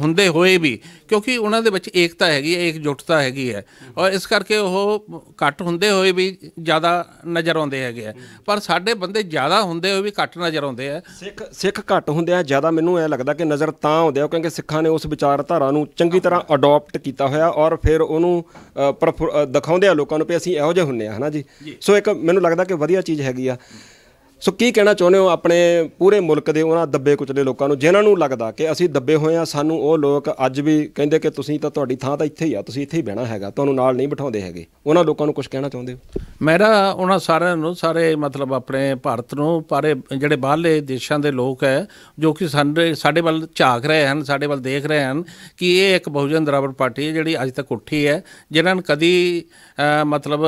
ਹੁੰਦੇ ਹੋਏ ਵੀ ਕਿਉਂਕਿ ਉਹਨਾਂ ਦੇ ਵਿੱਚ ਏਕਤਾ ਹੈਗੀ ਹੈ ਇੱਕ ਜੁਟਤਾ ਹੈਗੀ ਹੈ ਔਰ ਇਸ ਕਰਕੇ ਉਹ ਘੱਟ ਹੁੰਦੇ ਹੋਏ ਵੀ ਜ਼ਿਆਦਾ ਨਜ਼ਰ ਆਉਂਦੇ ਹੈਗੇ ਪਰ ਸਾਡੇ ਬੰਦੇ ਜ਼ਿਆਦਾ ਹੁੰਦੇ ਹੁੰਦੇ ਉਹ ਵੀ ਘੱਟ ਨਜ਼ਰ ਆਉਂਦੇ ਆ ਸਿੱਖ ਸਿੱਖ ਘੱਟ ਹੁੰਦੇ ਆ ਜ਼ਿਆਦਾ ਮੈਨੂੰ ਇਹ ਲੱਗਦਾ ਕਿ ਨਜ਼ਰ ਤਾਂ ਆਉਂਦੇ ਆ ਕਿਉਂਕਿ ਸਿੱਖਾਂ ਨੇ ਉਸ ਵਿਚਾਰਧਾਰਾ ਨੂੰ ਚੰਗੀ ਤਰ੍ਹਾਂ ਅਡਾਪਟ ਕੀਤਾ ਹੋਇਆ ਔਰ ਫਿਰ ਉਹਨੂੰ ਦਿਖਾਉਂਦੇ ਆ ਲੋਕਾਂ ਨੂੰ ਵੀ ਅਸੀਂ ਇਹੋ ਜਿਹੇ ਹੁੰਨੇ ਆ ਹਨਾ ਜੀ ਸੋ ਇੱਕ ਮੈਨੂੰ ਲੱਗਦਾ ਕਿ ਵਧੀਆ ਚੀਜ਼ ਹੈਗੀ ਆ ਸੋ ਕੀ ਕਹਿਣਾ ਚਾਹੁੰਦੇ ਹੋ ਆਪਣੇ ਪੂਰੇ ਮੁਲਕ ਦੇ ਉਹਨਾਂ ਦੱਬੇ ਕੁਚਲੇ ਲੋਕਾਂ ਨੂੰ ਜਿਨ੍ਹਾਂ ਨੂੰ ਲੱਗਦਾ ਕਿ ਅਸੀਂ ਦੱਬੇ ਹੋਏ ਆ ਸਾਨੂੰ ਉਹ ਲੋਕ ਅੱਜ ਵੀ ਕਹਿੰਦੇ ਕਿ ਤੁਸੀਂ ਤਾਂ ਤੁਹਾਡੀ ਥਾਂ ਤਾਂ ਇੱਥੇ ਹੀ ਆ ਤੁਸੀਂ ਇੱਥੇ ਹੀ ਬਹਿਣਾ ਹੈਗਾ ਤੁਹਾਨੂੰ ਨਾਲ ਨਹੀਂ ਬਿਠਾਉਂਦੇ ਹੈਗੇ ਉਹਨਾਂ ਲੋਕਾਂ ਨੂੰ ਕੁਝ ਕਹਿਣਾ ਚਾਹੁੰਦੇ ਹੋ ਮੇਰਾ ਉਹਨਾਂ ਸਾਰਿਆਂ ਨੂੰ ਸਾਰੇ ਮਤਲਬ ਆਪਣੇ ਭਾਰਤ ਨੂੰ ਪਾਰੇ ਜਿਹੜੇ ਬਾਹਰਲੇ ਦੇਸ਼ਾਂ ਦੇ ਲੋਕ ਹੈ ਜੋ ਕਿ ਸਾਡੇ ਸਾਡੇ ਵੱਲ ਝਾਕ ਰਹੇ ਹਨ ਸਾਡੇ ਵੱਲ ਦੇਖ ਰਹੇ ਹਨ ਕਿ ਇਹ ਇੱਕ ਬਹੁਜਨ ਦਰਾਬਰ ਪਾਰਟੀ ਹੈ ਜਿਹੜੀ ਅੱਜ ਤੱਕ ਉੱਠੀ ਹੈ ਜਿਨ੍ਹਾਂ ਨੇ ਕਦੀ ਮਤਲਬ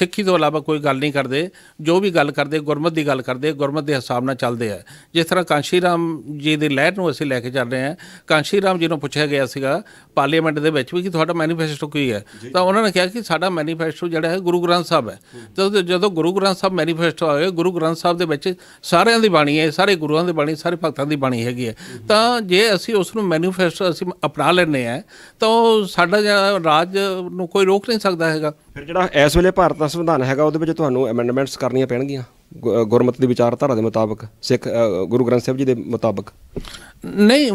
ਸਿੱਖੀ ਤੋਂ ਇਲਾਵਾ ਕੋਈ ਗੱਲ ਨਹੀਂ ਕਰਦੇ ਜੋ ਵੀ ਗੱਲ ਕਰਦੇ ਗੁਰਮਤ ਦੀ ਗੱਲ ਕਰਦੇ ਗੁਰਮਤ ਦੇ ਹਿਸਾਬ ਨਾਲ ਚੱਲਦੇ ਆ ਜਿਸ ਤਰ੍ਹਾਂ ਕਾਂਸ਼ੀ ਰਾਮ ਜੀ ਦੇ ਲਹਿਰ ਨੂੰ ਅਸੀਂ ਲੈ ਕੇ ਚੱਲ ਰਹੇ ਆ ਕਾਂਸ਼ੀ ਰਾਮ ਜੀ ਨੂੰ ਪੁੱਛਿਆ ਗਿਆ ਸੀਗਾ ਪਾਰਲੀਮੈਂਟ ਦੇ ਵਿੱਚ ਵੀ ਕਿ ਤੁਹਾਡਾ ਮੈਨੀਫੈਸਟੋ ਕੀ ਹੈ ਤਾਂ ਉਹਨਾਂ ਨੇ ਕਿਹਾ ਕਿ ਸਾਡਾ ਮੈਨੀਫੈਸਟੋ ਜਿਹੜਾ ਹੈ ਗੁਰੂ ਗ੍ਰੰਥ ਸਾਹਿਬ ਹੈ ਤਾਂ ਜਦੋਂ ਗੁਰੂ ਗ੍ਰੰਥ ਸਾਹਿਬ ਮੈਨੀਫੈਸਟੋ ਗਿਆ ਗੁਰੂ ਗ੍ਰੰਥ ਸਾਹਿਬ ਦੇ ਵਿੱਚ ਸਾਰਿਆਂ ਦੀ ਬਾਣੀ ਹੈ ਸਾਰੇ ਗੁਰੂਆਂ ਦੀ ਬਾਣੀ ਸਾਰੇ ਭਗਤਾਂ ਦੀ ਬਾਣੀ ਹੈਗੀ ਹੈ ਤਾਂ ਜੇ ਅਸੀਂ ਉਸ ਨੂੰ ਮੈਨੀਫੈਸਟੋ ਅਸੀਂ ਅਪਣਾ ਲੈਨੇ ਆ ਤਾਂ ਸਾਡਾ ਰਾਜ ਨੂੰ ਕੋਈ ਰੋਕ ਨਹੀਂ ਸਕਦਾ ਹੈਗਾ ਫਿਰ ਜਿਹੜਾ ਇਸ ਵੇਲੇ ਭਾਰਤ ਦਾ ਸੰਵਿਧਾਨ ਹੈਗਾ ਉਹਦੇ ਵਿੱਚ ਤੁਹਾਨੂੰ ਐਮੈਂਡਮੈਂਟਸ ਕਰਨੀਆਂ ਪੈਣਗੀਆਂ ਗੁਰਮਤਿ ਦੀ ਵਿਚਾਰਧਾਰਾ ਦੇ ਮੁਤਾਬਕ ਸਿੱਖ ਗੁਰੂ ਗ੍ਰੰਥ ਸਾਹਿਬ ਜੀ ਦੇ ਮੁਤਾਬਕ ਨਹੀਂ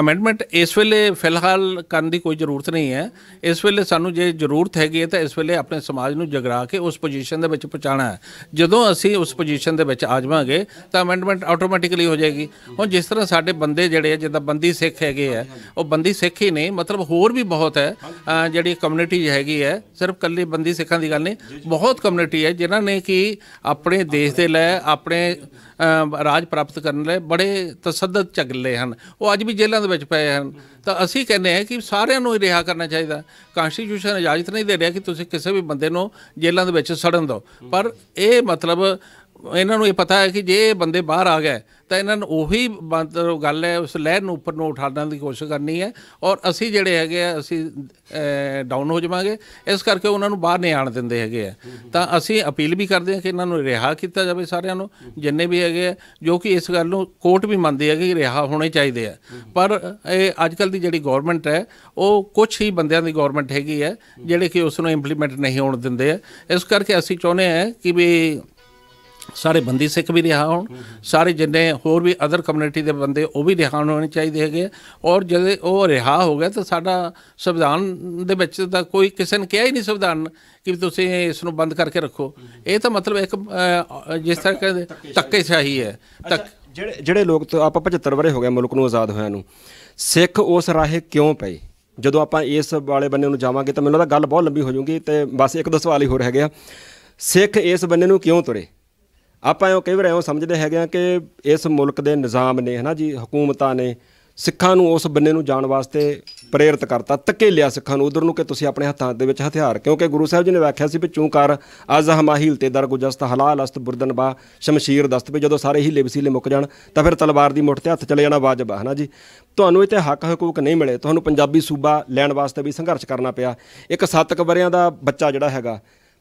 ਅਮੈਂਡਮੈਂਟ ਇਸ ਵੇਲੇ ਫਿਲਹਾਲ ਕਰਨ ਦੀ ਕੋਈ ਜ਼ਰੂਰਤ ਨਹੀਂ ਹੈ ਇਸ ਵੇਲੇ ਸਾਨੂੰ ਜੇ ਜ਼ਰੂਰਤ ਹੈਗੀ ਹੈ ਤਾਂ ਇਸ ਵੇਲੇ ਆਪਣੇ ਸਮਾਜ ਨੂੰ ਜਗਰਾ ਕੇ ਉਸ ਪੋਜੀਸ਼ਨ ਦੇ ਵਿੱਚ ਪਹੁੰਚਾਣਾ ਹੈ ਜਦੋਂ ਅਸੀਂ ਉਸ ਪੋਜੀਸ਼ਨ ਦੇ ਵਿੱਚ ਆ ਜਾਵਾਂਗੇ ਤਾਂ ਅਮੈਂਡਮੈਂਟ ਆਟੋਮੈਟਿਕਲੀ ਹੋ ਜਾਏਗੀ ਹੁਣ ਜਿਸ ਤਰ੍ਹਾਂ ਸਾਡੇ ਬੰਦੇ ਜਿਹੜੇ ਆ ਜਿੱਦਾਂ ਬੰਦੀ ਸਿੱਖ ਹੈਗੇ ਆ ਉਹ ਬੰਦੀ ਸਿੱਖ ਹੀ ਨਹੀਂ ਮਤਲਬ ਹੋਰ ਵੀ ਬਹੁਤ ਹੈ ਜਿਹੜੀ ਕਮਿਊਨਿਟੀ ਹੈਗੀ ਹੈ ਸਿਰਫ ਕੱਲੀ ਬੰਦੀ ਸਿੱਖਾਂ ਦੀ ਗੱਲ ਨਹੀਂ ਬਹੁਤ ਕਮਿਊਨਿਟੀ ਹੈ ਜਿਨ੍ਹਾਂ ਨੇ ਕਿ ਆਪਣੇ ਦੇਸ਼ ਦੇ ਲੈ ਆਪਣੇ ਰਾਜ ਪ੍ਰਾਪਤ ਕਰਨ ਲਈ ਬੜੇ ਤਸੱਦਦ ਝਗਲੇ ਹਨ ਉਹ ਅੱਜ ਵੀ ਜੇਲ੍ਹਾਂ ਦੇ ਵਿੱਚ ਪਏ ਹਨ ਤਾਂ ਅਸੀਂ ਕਹਿੰਦੇ ਹਾਂ ਕਿ ਸਾਰਿਆਂ ਨੂੰ ਹੀ ਰਿਹਾ ਕਰਨਾ ਚਾਹੀਦਾ ਕਨਸਟੀਟਿਊਸ਼ਨ ਇਜਾਜ਼ਤ ਨਹੀਂ ਦੇ ਰਿਹਾ ਕਿ ਤੁਸੀਂ ਕਿਸੇ ਵੀ ਬੰਦੇ ਨੂੰ ਜੇਲ੍ਹਾਂ ਦੇ ਵਿੱਚ ਸੜਨ ਦਿਓ ਪਰ ਇਹ ਮਤਲਬ ਇਹਨਾਂ ਨੂੰ ਇਹ ਪਤਾ ਹੈ ਕਿ ਜੇ ਇਹ ਬੰਦੇ ਬਾਹਰ ਆ ਗਏ ਤਾਂ ਇਹਨਾਂ ਨੂੰ ਉਹੀ ਗੱਲ ਹੈ ਉਸ ਲਹਿਰ ਨੂੰ ਉੱਪਰ ਨੂੰ ਉਠਾਉਣ ਦੀ ਕੋਸ਼ਿਸ਼ ਕਰਨੀ ਹੈ ਔਰ ਅਸੀਂ ਜਿਹੜੇ ਹੈਗੇ ਆ ਅਸੀਂ ਡਾਊਨ ਹੋ ਜਾਵਾਂਗੇ ਇਸ ਕਰਕੇ ਉਹਨਾਂ ਨੂੰ ਬਾਹਰ ਨਹੀਂ ਆਣ ਦਿੰਦੇ ਹੈਗੇ ਆ ਤਾਂ ਅਸੀਂ ਅਪੀਲ ਵੀ ਕਰਦੇ ਹਾਂ ਕਿ ਇਹਨਾਂ ਨੂੰ ਰਿਹਾ ਕੀਤਾ ਜਾਵੇ ਸਾਰਿਆਂ ਨੂੰ ਜਿੰਨੇ ਵੀ ਹੈਗੇ ਆ ਜੋ ਕਿ ਇਸ ਗੱਲ ਨੂੰ ਕੋਰਟ ਵੀ ਮੰਨਦੀ ਹੈ ਕਿ ਰਿਹਾ ਹੋਣੇ ਚਾਹੀਦੇ ਆ ਪਰ ਇਹ ਅੱਜ ਕੱਲ ਦੀ ਜਿਹੜੀ ਗਵਰਨਮੈਂਟ ਹੈ ਉਹ ਕੁਝ ਹੀ ਬੰਦਿਆਂ ਦੀ ਗਵਰਨਮੈਂਟ ਹੈਗੀ ਹੈ ਜਿਹੜੇ ਕਿ ਉਸ ਨੂੰ ਇੰਪਲੀਮੈਂਟ ਨਹੀਂ ਹੋਣ ਦਿੰਦੇ ਆ ਇਸ ਕਰਕੇ ਅਸੀਂ ਚਾਹੁੰਦੇ ਆ ਕਿ ਵੀ ਸਾਰੇ ਬੰਦੀ ਸਿੱਖ ਵੀ ਰਿਹਾ ਹੋਣ ਸਾਰੇ ਜਿੰਨੇ ਹੋਰ ਵੀ ਅਦਰ ਕਮਿਊਨਿਟੀ ਦੇ ਬੰਦੇ ਉਹ ਵੀ ਰਿਹਾ ਹੋਣੇ ਚਾਹੀਦੇ ਹੈਗੇ ਔਰ ਜਦੋਂ ਉਹ ਰਿਹਾ ਹੋ ਗਿਆ ਤਾਂ ਸਾਡਾ ਸੰਵਿਧਾਨ ਦੇ ਵਿੱਚ ਤਾਂ ਕੋਈ ਕਿਸੇ ਨੇ ਕਿਹਾ ਹੀ ਨਹੀਂ ਸੰਵਿਧਾਨ ਕਿ ਤੁਸੀਂ ਇਸ ਨੂੰ ਬੰਦ ਕਰਕੇ ਰੱਖੋ ਇਹ ਤਾਂ ਮਤਲਬ ਇੱਕ ਜਿਸ ਤਰ੍ਹਾਂ ਕਹਿੰਦੇ ਸਹੀ ਹੈ ਤੱਕ ਜਿਹੜੇ ਜਿਹੜੇ ਲੋਕ ਤਾਂ ਆਪਾਂ 75 ਬਰੇ ਹੋ ਗਏ ਮੁਲਕ ਨੂੰ ਆਜ਼ਾਦ ਹੋਇਆ ਨੂੰ ਸਿੱਖ ਉਸ ਰਾਹੇ ਕਿਉਂ ਪਏ ਜਦੋਂ ਆਪਾਂ ਇਸ ਵਾਲੇ ਬੰਨੇ ਨੂੰ ਜਾਵਾਂਗੇ ਤਾਂ ਮੈਨੂੰ ਲੱਗਦਾ ਗੱਲ ਬਹੁਤ ਲੰਬੀ ਹੋ ਜਾਊਗੀ ਤੇ ਬਸ ਇੱਕ ਦੋ ਸਵਾਲ ਹੀ ਹੋਰ ਹੈਗੇ ਆ ਸਿੱਖ ਇਸ ਬੰਨੇ ਨੂੰ ਕਿਉਂ ਤੁਰੇ ਆਪਾਂ ਇਹ ਕਈ ਵਾਰ ਐਉਂ ਸਮਝਦੇ ਹੈਗੇ ਆ ਕਿ ਇਸ ਮੁਲਕ ਦੇ ਨਿਜ਼ਾਮ ਨੇ ਹਨਾ ਜੀ ਹਕੂਮਤਾਂ ਨੇ ਸਿੱਖਾਂ ਨੂੰ ਉਸ ਬੰਨੇ ਨੂੰ ਜਾਣ ਵਾਸਤੇ ਪ੍ਰੇਰਿਤ ਕਰਤਾ ਲਿਆ ਸਿੱਖਾਂ ਨੂੰ ਉਧਰ ਨੂੰ ਕਿ ਤੁਸੀਂ ਆਪਣੇ ਹੱਥਾਂ ਦੇ ਵਿੱਚ ਹਥਿਆਰ ਕਿਉਂਕਿ ਗੁਰੂ ਸਾਹਿਬ ਜੀ ਨੇ ਵਾਖਿਆ ਸੀ ਵੀ ਕਰ ਅਜ਼ ਹਮਾਹੀਲ ਤੇ ਦਰ ਗੁਜਸਤ ਹਲਾਲ ਅਸਤ ਬੁਰਦਨ ਬਾ ਸ਼ਮਸ਼ੀਰ ਦਸਤ ਵੀ ਜਦੋਂ ਸਾਰੇ ਹੀ ਲਿਬਸੀਲੇ ਮੁੱਕ ਜਾਣ ਤਾਂ ਫਿਰ ਤਲਵਾਰ ਦੀ ਮੁੱਠ ਤੇ ਹੱਥ ਚਲੇ ਜਾਣਾ ਵਾਜਬ ਹੈ ਹਨਾ ਜੀ ਤੁਹਾਨੂੰ ਇੱਥੇ ਹੱਕ ਹਕੂਕ ਨਹੀਂ ਮਿਲੇ ਤੁਹਾਨੂੰ ਪੰਜਾਬੀ ਸੂਬਾ ਲੈਣ ਵਾਸਤੇ ਵੀ ਸੰਘਰਸ਼ ਕਰਨਾ ਪਿਆ ਇੱਕ 7 ਵਰਿਆਂ ਦਾ ਬੱਚਾ ਜਿਹੜਾ ਹੈਗਾ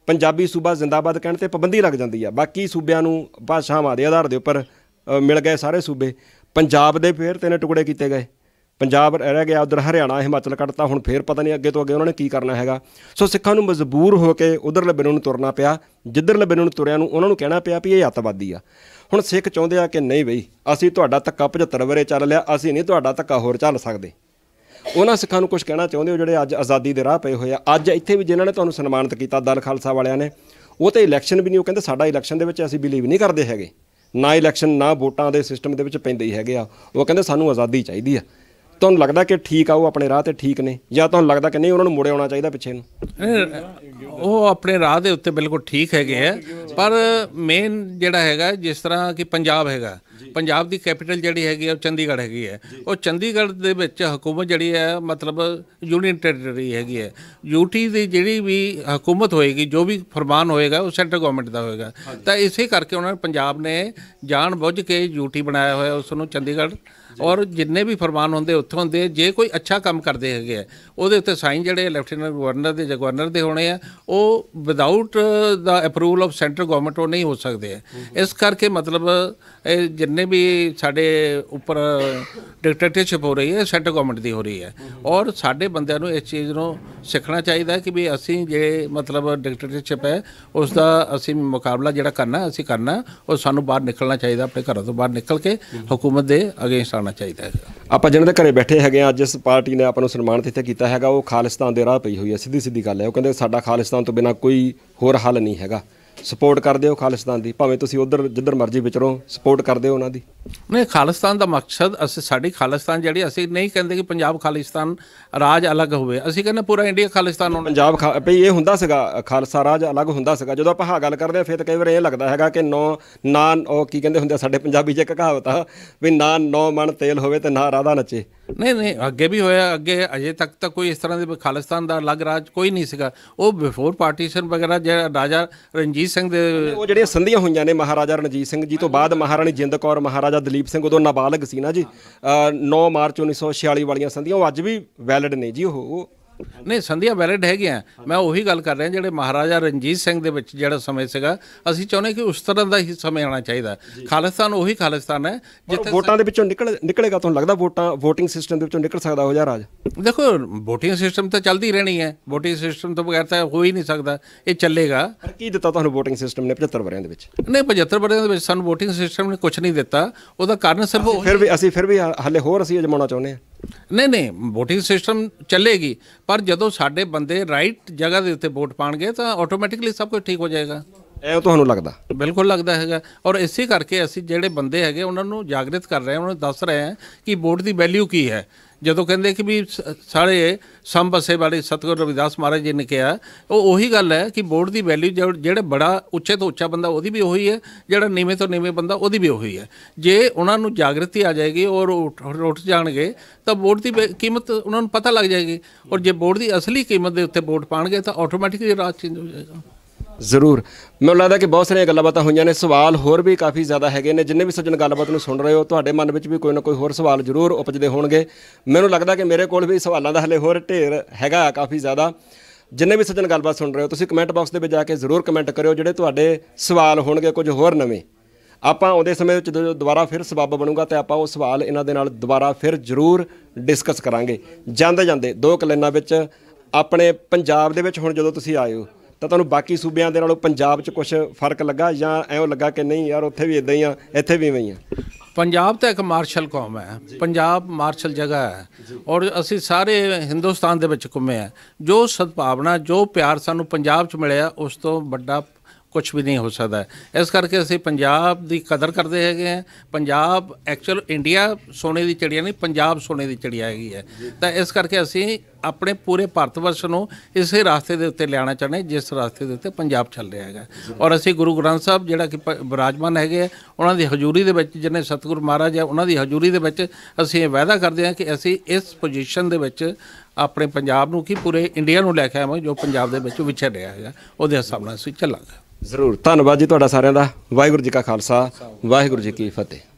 ਪੰਜਾਬੀ ਸੂਬਾ ਜ਼ਿੰਦਾਬਾਦ ਕਹਿਣ ਤੇ ਪਾਬੰਦੀ ਲੱਗ ਜਾਂਦੀ ਆ ਬਾਕੀ ਸੂਬਿਆਂ ਨੂੰ ਭਾਸ਼ਾਵਾਂ ਦੇ ਆਧਾਰ ਦੇ ਉੱਪਰ ਮਿਲ ਗਏ ਸਾਰੇ ਸੂਬੇ ਪੰਜਾਬ ਦੇ ਫੇਰ ਤਿੰਨ ਟੁਕੜੇ ਕੀਤੇ ਗਏ ਪੰਜਾਬ ਰਹਿ ਗਿਆ ਉਧਰ ਹਰਿਆਣਾ ਹਿਮਾਚਲ ਕੱਟਤਾ ਹੁਣ ਫੇਰ ਪਤਾ ਨਹੀਂ ਅੱਗੇ ਤੋਂ ਅੱਗੇ ਉਹਨਾਂ ਨੇ ਕੀ ਕਰਨਾ ਹੈਗਾ ਸੋ ਸਿੱਖਾਂ ਨੂੰ ਮਜਬੂਰ ਹੋ ਕੇ ਉਧਰ ਲਬੇ ਨੂੰ ਤੁਰਨਾ ਪਿਆ ਜਿੱਧਰ ਲਬੇ ਨੂੰ ਤੁਰਿਆ ਨੂੰ ਉਹਨਾਂ ਨੂੰ ਕਹਿਣਾ ਪਿਆ ਵੀ ਇਹ ਅੱਤਵਾਦੀ ਆ ਹੁਣ ਸਿੱਖ ਚਾਹੁੰਦੇ ਆ ਕਿ ਨਹੀਂ ਬਈ ਅਸੀਂ ਤੁਹਾਡਾ ਧੱਕਾ 75 ਵਰੇ ਚੱਲ ਲਿਆ ਅਸੀਂ ਨਹੀਂ ਤੁਹਾਡਾ ਧੱਕਾ ਹੋਰ ਚੱਲ ਸਕਦੇ ਉਹਨਾਂ ਸਿੱਖਾਂ ਨੂੰ ਕੁਝ ਕਹਿਣਾ ਚਾਹੁੰਦੇ ਹੋ ਜਿਹੜੇ ਅੱਜ ਆਜ਼ਾਦੀ ਦੇ ਰਾਹ ਪਏ ਹੋਏ ਆ ਅੱਜ ਇੱਥੇ ਵੀ ਜਿਨ੍ਹਾਂ ਨੇ ਤੁਹਾਨੂੰ ਸਨਮਾਨਿਤ ਕੀਤਾ ਦਲ ਖਾਲਸਾ ਵਾਲਿਆਂ ਨੇ ਉਹ ਤੇ ਇਲੈਕਸ਼ਨ ਵੀ ਨਹੀਂ ਉਹ ਕਹਿੰਦੇ ਸਾਡਾ ਇਲੈਕਸ਼ਨ ਦੇ ਵਿੱਚ ਅਸੀਂ ਬਿਲੀਵ ਨਹੀਂ ਕਰਦੇ ਹੈਗੇ ਨਾ ਇਲੈਕਸ਼ਨ ਨਾ ਵੋਟਾਂ ਦੇ ਸਿਸਟਮ ਦੇ ਵਿੱਚ ਪੈਂਦੇ ਹੀ ਹੈਗੇ ਆ ਉਹ ਕਹਿੰਦੇ ਸਾਨੂੰ ਆਜ਼ਾਦੀ ਚਾਹੀਦੀ ਆ ਤੁਹਾਨੂੰ ਲੱਗਦਾ ਕਿ ਠੀਕ ਆ ਉਹ ਆਪਣੇ ਰਾਹ ਤੇ ਠੀਕ ਨੇ ਜਾਂ ਤੁਹਾਨੂੰ ਲੱਗਦਾ ਕਿ ਨਹੀਂ ਉਹਨਾਂ ਨੂੰ ਮੁੜੇ ਆਉਣਾ ਚਾਹੀਦਾ ਪਿੱਛੇ ਨੂੰ ਉਹ ਆਪਣੇ ਰਾਹ ਦੇ ਉੱਤੇ ਬਿਲਕੁਲ ਠੀਕ ਹੈਗੇ ਆ ਪਰ ਮੇਨ ਜਿਹੜਾ ਹੈਗਾ ਜਿਸ ਤਰ੍ਹਾਂ ਕਿ ਪੰਜਾਬ ਹੈਗਾ ਪੰਜਾਬ ਦੀ ਕੈਪੀਟਲ ਜਿਹੜੀ ਹੈਗੀ ਉਹ ਚੰਡੀਗੜ੍ਹ ਹੈਗੀ ਹੈ ਉਹ ਚੰਡੀਗੜ੍ਹ ਦੇ ਵਿੱਚ ਹਕੂਮਤ ਜਿਹੜੀ ਹੈ ਮਤਲਬ ਯੂਨੀਅਨ ਟੈਰੀਟਰੀ ਹੈਗੀ ਹੈ ਯੂਟੀ ਦੀ ਜਿਹੜੀ ਵੀ ਹਕੂਮਤ ਹੋਏਗੀ ਜੋ ਵੀ ਫਰਮਾਨ ਹੋਏਗਾ ਉਹ ਸੈਂਟਰ ਗਵਰਨਮੈਂਟ ਦਾ ਹੋਏਗਾ ਤਾਂ ਇਸੇ ਕਰਕੇ ਉਹਨਾਂ ਨੇ ਪੰਜਾਬ ਨੇ ਜਾਣ ਬੁੱਝ ਕੇ ਯੂਟੀ ਬਣਾਇਆ ਹੋਇਆ ਉਸ ਨੂੰ ਚੰਡੀਗੜ੍ਹ ਔਰ ਜਿੰਨੇ ਵੀ ਫਰਮਾਨ ਹੁੰਦੇ ਉੱਥੋਂ ਹੁੰਦੇ ਜੇ ਕੋਈ ਅੱਛਾ ਕੰਮ ਕਰਦੇ ਹੈਗੇ ਆ ਉਹਦੇ ਉੱਤੇ ਸਾਈਨ ਜਿਹੜੇ ਲੈਫਟੀਨੈਂਟ ਗਵਰਨਰ ਦੇ ਜਾਂ ਗਵਰਨਰ ਦੇ ਹੋਣੇ ਆ ਉਹ without the approval of centre government ਉਹ ਨਹੀਂ ਹੋ ਸਕਦੇ ਇਸ ਕਰਕੇ ਮਤਲਬ ਜਿੰਨੇ ਵੀ ਸਾਡੇ ਉੱਪਰ ਡਿਕਟੇਟਰਸ਼ਿਪ ਹੋ ਰਹੀ ਹੈ ਸੈਂਟਰ ਗਵਰਨਮੈਂਟ ਦੀ ਹੋ ਰਹੀ ਹੈ ਔਰ ਸਾਡੇ ਬੰਦਿਆਂ ਨੂੰ ਇਸ ਚੀਜ਼ ਨੂੰ ਸਿੱਖਣਾ ਚਾਹੀਦਾ ਕਿ ਵੀ ਅਸੀਂ ਜੇ ਮਤਲਬ ਡਿਕਟੇਟਰਸ਼ਿਪ ਹੈ ਉਸ ਦਾ ਅਸੀਂ ਮੁਕਾਬਲਾ ਜਿਹੜਾ ਕਰਨਾ ਅਸੀਂ ਕਰਨਾ ਉਹ ਸਾਨੂੰ ਬਾਹਰ ਨਿਕਲਣਾ ਚਾਹੀਦਾ ਆਪਣੇ ਘਰਾਂ ਤੋਂ ਬਾਹਰ ਨਿਕਲ ਕੇ ਹਕੂਮਤ ਦੇ ਅਗੇਂਸਟ ਕਰਾਉਣਾ ਚਾਹੀਦਾ ਹੈ ਆਪਾਂ ਜਿਹਨਾਂ ਦੇ ਘਰੇ ਬੈਠੇ ਹੈਗੇ ਆ ਇਸ ਪਾਰਟੀ ਨੇ ਆਪਾਂ ਨੂੰ ਸਨਮਾਨਿਤ ਇੱਥੇ ਕੀਤਾ ਹੈਗਾ ਉਹ ਖਾਲਿਸਤਾਨ ਦੇ ਰਾਹ ਪਈ ਹੋਈ ਹੈ ਸਿੱਧੀ ਸਿੱਧੀ ਗੱਲ ਹੈ ਉਹ ਕਹਿੰਦੇ ਸਾਡਾ ਖਾਲਿਸਤਾਨ ਤੋਂ ਬਿਨਾ ਕੋਈ ਹੋਰ ਹੱਲ ਨਹੀਂ ਹੈਗਾ ਸਪੋਰਟ ਕਰਦੇ ਹੋ ਖਾਲਿਸਤਾਨ ਦੀ ਭਾਵੇਂ ਤੁਸੀਂ ਉਧਰ ਜਿੱਧਰ ਮਰਜ਼ੀ ਵਿਚਰੋ ਸਪੋਰਟ ਕਰਦੇ ਹੋ ਉਹਨਾਂ ਦੀ ਨਹੀਂ ਖਾਲਿਸਤਾਨ ਦਾ ਮਕਸਦ ਅਸੀਂ ਸਾਡੀ ਖਾਲਿਸਤਾਨ ਜਿਹੜੀ ਅਸੀਂ ਨਹੀਂ ਕਹਿੰਦੇ ਕਿ ਪੰਜਾਬ ਖਾਲਿਸਤਾਨ ਰਾਜ ਅਲੱਗ ਹੋਵੇ ਅਸੀਂ ਕਹਿੰਦੇ ਪੂਰਾ ਇੰਡੀਆ ਖਾਲਿਸਤਾਨ ਹੋਣਾ ਪੰਜਾਬ ਭਈ ਇਹ ਹੁੰਦਾ ਸੀਗਾ ਖਾਲਸਾ ਰਾਜ ਅਲੱਗ ਹੁੰਦਾ ਸੀਗਾ ਜਦੋਂ ਆਪਾਂ ਹਾ ਗੱਲ ਕਰਦੇ ਆ ਫਿਰ ਤਾਂ ਕਈ ਵਾਰ ਇਹ ਲੱਗਦਾ ਹੈਗਾ ਕਿ ਨਾ ਨਾ ਉਹ ਕੀ ਕਹਿੰਦੇ ਹੁੰਦੇ ਸਾਡੇ ਪੰਜਾਬੀ ਚ ਕਹਾਵਤ ਆ ਵੀ ਨਾ ਨੌ ਮਣ ਤੇਲ ਹੋਵੇ ਤੇ ਨਾ ਰਾਧਾ ਨੱਚੇ ਨਹੀਂ ਨਹੀਂ ਅੱਗੇ ਵੀ ਹੋਇਆ ਅੱਗੇ ਅਜੇ ਤੱਕ ਤਾਂ ਕੋਈ ਇਸ ਤਰ੍ਹਾਂ ਦੇ ਖਾਲਿਸਤਾਨ ਦਾ ਅਲੱਗ ਰਾਜ ਕੋਈ ਨਹੀਂ ਸੀਗਾ ਉਹ ਬਿਫੋਰ ਪਾਰਟੀਸ਼ਨ ਵਗੈਰਾ ਜਿਹੜਾ ਰਾਜਾ ਰਣਜੀਤ ਸਿੰਘ ਦੇ ਉਹ ਜਿਹੜੀਆਂ ਸੰਧੀਆਂ ਹੋਈਆਂ ਨੇ ਮਹਾਰਾਜਾ ਰਣਜੀਤ ਸਿੰਘ ਜੀ ਤੋਂ ਬਾਅਦ ਮਹਾਰਾਣੀ ਜਿੰਦ ਕੌਰ ਮਹਾਰਾਜਾ ਦਲੀਪ ਸਿੰਘ ਉਦੋਂ ਨਾਬਾਲਗ ਸੀ ਨਾ ਜੀ 9 ਮਾਰਚ 1946 ਵਾਲੀਆਂ ਸੰਧੀਆਂ ਉਹ ਅੱਜ ਵੀ ਵੈਲਿਡ ਨੇ ਜੀ ਉਹ ਨਹੀਂ ਸੰਧੀਆਂ ਵੈਲਿਡ ਹੈਗੀਆਂ ਮੈਂ ਉਹੀ ਗੱਲ ਕਰ ਰਿਹਾ ਜਿਹੜੇ ਮਹਾਰਾਜਾ ਰਣਜੀਤ ਸਿੰਘ ਦੇ ਵਿੱਚ ਜਿਹੜਾ ਸਮੇਂ ਸੀਗਾ ਅਸੀਂ ਚਾਹੁੰਦੇ ਕਿ ਉਸ ਤਰ੍ਹਾਂ ਦਾ ਹੀ ਸਮੇਂ ਆਣਾ ਚਾਹੀਦਾ ਖਾਲਿਸਤਾਨ ਉਹੀ ਖਾਲਿਸਤਾਨ ਹੈ ਜਿੱਥੇ ਵੋਟਾਂ ਦੇ ਵਿੱਚੋਂ ਨਿਕਲ ਨਿਕਲੇਗਾ ਤੁਹਾਨੂੰ ਲੱਗਦਾ ਵੋਟਾਂ VOTING ਸਿਸਟਮ ਦੇ ਵਿੱਚੋਂ ਨਿਕਲ ਸਕਦਾ ਹੋ ਜਾ ਰਾਜ ਦੇਖੋ VOTING ਸਿਸਟਮ ਤਾਂ ਚੱਲਦੀ ਰਹਿਣੀ ਹੈ VOTING ਸਿਸਟਮ ਤੋਂ ਬਗੈਰ ਤਾਂ ਹੋ ਹੀ ਨਹੀਂ ਸਕਦਾ ਇਹ ਚੱਲੇਗਾ ਪਰ ਕੀ ਦਿੱਤਾ ਤੁਹਾਨੂੰ VOTING ਸਿਸਟਮ ਨੇ 75 ਵਰਿਆਂ ਦੇ ਵਿੱਚ ਨਹੀਂ 75 ਵਰਿਆਂ ਦੇ ਵਿੱਚ ਸਾਨੂੰ VOTING ਸਿਸਟਮ ਨੇ ਕੁਝ ਨਹੀਂ ਦਿੱਤਾ ਉਹਦਾ ਕਾਰਨ ਸਿਰਫ ਫਿਰ ਵੀ ਅਸੀਂ ਫਿਰ ਵੀ ਹੱਲੇ ਹੋਰ ਅਸੀਂ ਅਜਮਾਉਣਾ ਚਾਹੁੰਦੇ ਹਾਂ ਨਹੀਂ ਨਹੀਂ VOTING ਸਿਸਟਮ ਚੱਲੇਗੀ ਪਰ ਜਦੋਂ ਸਾਡੇ ਬੰਦੇ ਰਾਈਟ ਜਗ੍ਹਾ ਦੇ ਉੱਤੇ ਵੋਟ ਪਾਣਗੇ ਤਾਂ ਆਟੋਮੈਟਿਕਲੀ ਸਭ ਕੁਝ ਠੀਕ ਹੋ ਜਾਏਗਾ ਇਹ ਤੁਹਾਨੂੰ ਲੱਗਦਾ ਬਿਲਕੁਲ ਲੱਗਦਾ ਹੈਗਾ ਔਰ ਇਸੇ ਕਰਕੇ ਅਸੀਂ ਜਿਹੜੇ ਬੰਦੇ ਹੈਗੇ ਉਹਨਾਂ ਨੂੰ ਜਾਗਰਿਤ ਕਰ ਰਹੇ ਹਾਂ ਉਹਨਾਂ ਨੂੰ ਦੱਸ ਰਹੇ ਹਾਂ ਕਿ ਵੋਟ ਦੀ ਵੈਲਿਊ ਕੀ ਹੈ ਜਦੋਂ ਕਹਿੰਦੇ ਕਿ ਵੀ ਸਾਰੇ ਸੰਭਸੇ ਵਾਲੇ ਸਤਗੁਰ ਰਵਿਦਾਸ ਮਹਾਰਾਜ ਜੀ ਨੇ ਕਿਹਾ ਉਹ ਉਹੀ ਗੱਲ ਹੈ ਕਿ ਬੋਰਡ ਦੀ ਵੈਲਿਊ ਜਿਹੜਾ ਬੜਾ ਉੱਚੇ ਤੋਂ ਉੱਚਾ ਬੰਦਾ ਉਹਦੀ ਵੀ ਉਹੀ ਹੈ ਜਿਹੜਾ ਨੀਵੇਂ ਤੋਂ ਨੀਵੇਂ ਬੰਦਾ ਉਹਦੀ ਵੀ ਉਹੀ ਹੈ ਜੇ ਉਹਨਾਂ ਨੂੰ ਜਾਗਰਤੀ ਆ ਜਾਏਗੀ ਔਰ ਰੋਟ ਜਾਣਗੇ ਤਾਂ ਬੋਰਡ ਦੀ ਕੀਮਤ ਉਹਨਾਂ ਨੂੰ ਪਤਾ ਲੱਗ ਜਾਏਗੀ ਔਰ ਜੇ ਬੋਰਡ ਦੀ ਅਸਲੀ ਕੀਮਤ ਦੇ ਉੱਤੇ ਵੋਟ ਪਾਣਗੇ ਤਾਂ ਆਟੋਮੈਟਿਕਲੀ ਰਾਜ ਚੇਂਜ ਹੋ ਜਾਏਗਾ ਜ਼ਰੂਰ ਮੈਨੂੰ ਲੱਗਦਾ ਕਿ ਬਹੁਤ ਸਾਰੀਆਂ ਗੱਲਾਂ ਬਾਤਾਂ ਹੋਈਆਂ ਨੇ ਸਵਾਲ ਹੋਰ ਵੀ ਕਾਫੀ ਜ਼ਿਆਦਾ ਹੈਗੇ ਨੇ ਜਿੰਨੇ ਵੀ ਸੱਜਣ ਗੱਲਬਾਤ ਨੂੰ ਸੁਣ ਰਹੇ ਹੋ ਤੁਹਾਡੇ ਮਨ ਵਿੱਚ ਵੀ ਕੋਈ ਨਾ ਕੋਈ ਹੋਰ ਸਵਾਲ ਜ਼ਰੂਰ ਉਪਜਦੇ ਹੋਣਗੇ ਮੈਨੂੰ ਲੱਗਦਾ ਕਿ ਮੇਰੇ ਕੋਲ ਵੀ ਸਵਾਲਾਂ ਦਾ ਹਲੇ ਹੋਰ ਢੇਰ ਹੈਗਾ ਕਾਫੀ ਜ਼ਿਆਦਾ ਜਿੰਨੇ ਵੀ ਸੱਜਣ ਗੱਲਬਾਤ ਸੁਣ ਰਹੇ ਹੋ ਤੁਸੀਂ ਕਮੈਂਟ ਬਾਕਸ ਦੇ ਵਿੱਚ ਜਾ ਕੇ ਜ਼ਰੂਰ ਕਮੈਂਟ ਕਰਿਓ ਜਿਹੜੇ ਤੁਹਾਡੇ ਸਵਾਲ ਹੋਣਗੇ ਕੁਝ ਹੋਰ ਨਵੇਂ ਆਪਾਂ ਆਉਂਦੇ ਸਮੇਂ ਵਿੱਚ ਦੁਬਾਰਾ ਫਿਰ ਸਬੱਬ ਬਣੂਗਾ ਤੇ ਆਪਾਂ ਉਹ ਸਵਾਲ ਇਹਨਾਂ ਦੇ ਨਾਲ ਦੁਬਾਰਾ ਫਿਰ ਜ਼ਰੂਰ ਡਿਸਕਸ ਕਰਾਂਗੇ ਜਾਂਦੇ ਜਾਂਦੇ ਦੋ ਕਲੈਨਾਂ ਵਿੱਚ ਆਪਣੇ ਪੰਜਾਬ ਦੇ ਵਿੱਚ ਹੁਣ ਜਦੋਂ ਤੁਸੀਂ ਆਏ ਹੋ ਤਾਂ ਤੁਹਾਨੂੰ ਬਾਕੀ ਸੂਬਿਆਂ ਦੇ ਨਾਲੋਂ ਪੰਜਾਬ 'ਚ ਕੁਝ ਫਰਕ ਲੱਗਾ ਜਾਂ ਐਂ ਲੱਗਾ ਕਿ ਨਹੀਂ ਯਾਰ ਉੱਥੇ ਵੀ ਇਦਾਂ ਹੀ ਆ ਇੱਥੇ ਵੀ ਇਵੇਂ ਹੀ ਆ ਪੰਜਾਬ ਤਾਂ ਇੱਕ ਮਾਰਸ਼ਲ ਕੌਮ ਹੈ ਪੰਜਾਬ ਮਾਰਸ਼ਲ ਜਗ੍ਹਾ ਹੈ ਔਰ ਅਸੀਂ ਸਾਰੇ ਹਿੰਦੁਸਤਾਨ ਦੇ ਵਿੱਚ ਘੁੰਮੇ ਆ ਜੋ ਸਦਭਾਵਨਾ ਜੋ ਪਿਆਰ ਸਾਨੂੰ ਪੰਜਾਬ 'ਚ ਮਿਲਿਆ ਉਸ ਤੋਂ ਵੱਡਾ ਕੁਝ ਵੀ ਨਹੀਂ ਹੋ ਸਕਦਾ ਇਸ ਕਰਕੇ ਅਸੀਂ ਪੰਜਾਬ ਦੀ ਕਦਰ ਕਰਦੇ ਹੈਗੇ ਆ ਪੰਜਾਬ ਐਕਚੁਅਲ ਇੰਡੀਆ ਸੋਨੇ ਦੀ ਚਿੜੀਆ ਨਹੀਂ ਪੰਜਾਬ ਸੋਨੇ ਦੀ ਚਿੜੀਆ ਹੈਗੀ ਹੈ ਤਾਂ ਇਸ ਕਰਕੇ ਅਸੀਂ ਆਪਣੇ ਪੂਰੇ ਭਾਰਤ ਵਰਸ਼ ਨੂੰ ਇਸੇ ਰਾਸਤੇ ਦੇ ਉੱਤੇ ਲਿਆਣਾ ਚਾਹੁੰਦੇ ਜਿਸ ਰਾਸਤੇ ਦੇ ਉੱਤੇ ਪੰਜਾਬ ਚੱਲ ਰਿਹਾ ਹੈਗਾ ਔਰ ਅਸੀਂ ਗੁਰੂ ਗ੍ਰੰਥ ਸਾਹਿਬ ਜਿਹੜਾ ਕਿ ਬਰਾਜਮਾਨ ਹੈਗੇ ਉਹਨਾਂ ਦੀ ਹਜ਼ੂਰੀ ਦੇ ਵਿੱਚ ਜਿਹਨੇ ਸਤਿਗੁਰ ਮਹਾਰਾਜ ਹੈ ਉਹਨਾਂ ਦੀ ਹਜ਼ੂਰੀ ਦੇ ਵਿੱਚ ਅਸੀਂ ਇਹ ਵਾਅਦਾ ਕਰਦੇ ਹਾਂ ਕਿ ਅਸੀਂ ਇਸ ਪੋਜੀਸ਼ਨ ਦੇ ਵਿੱਚ ਆਪਣੇ ਪੰਜਾਬ ਨੂੰ ਕੀ ਪੂਰੇ ਇੰਡੀਆ ਨੂੰ ਲੈ ਕੇ ਆਵਾਂਗੇ ਜੋ ਪੰਜਾਬ ਦੇ ਵਿੱਚ ਵਿਛੜਿਆ ਹੈਗਾ ਉਹਦੇ ਹਿਸਾਬ ਨਾਲ ਅਸੀਂ ਚੱਲਾਂਗੇ ਜ਼ਰੂਰ ਧੰਨਵਾਦ ਜੀ ਤੁਹਾਡਾ ਸਾਰਿਆਂ ਦਾ ਵਾਹਿਗੁਰੂ ਜੀ ਕਾ ਖਾਲਸਾ ਵਾਹਿਗੁਰੂ ਜੀ ਕੀ ਫਤਿਹ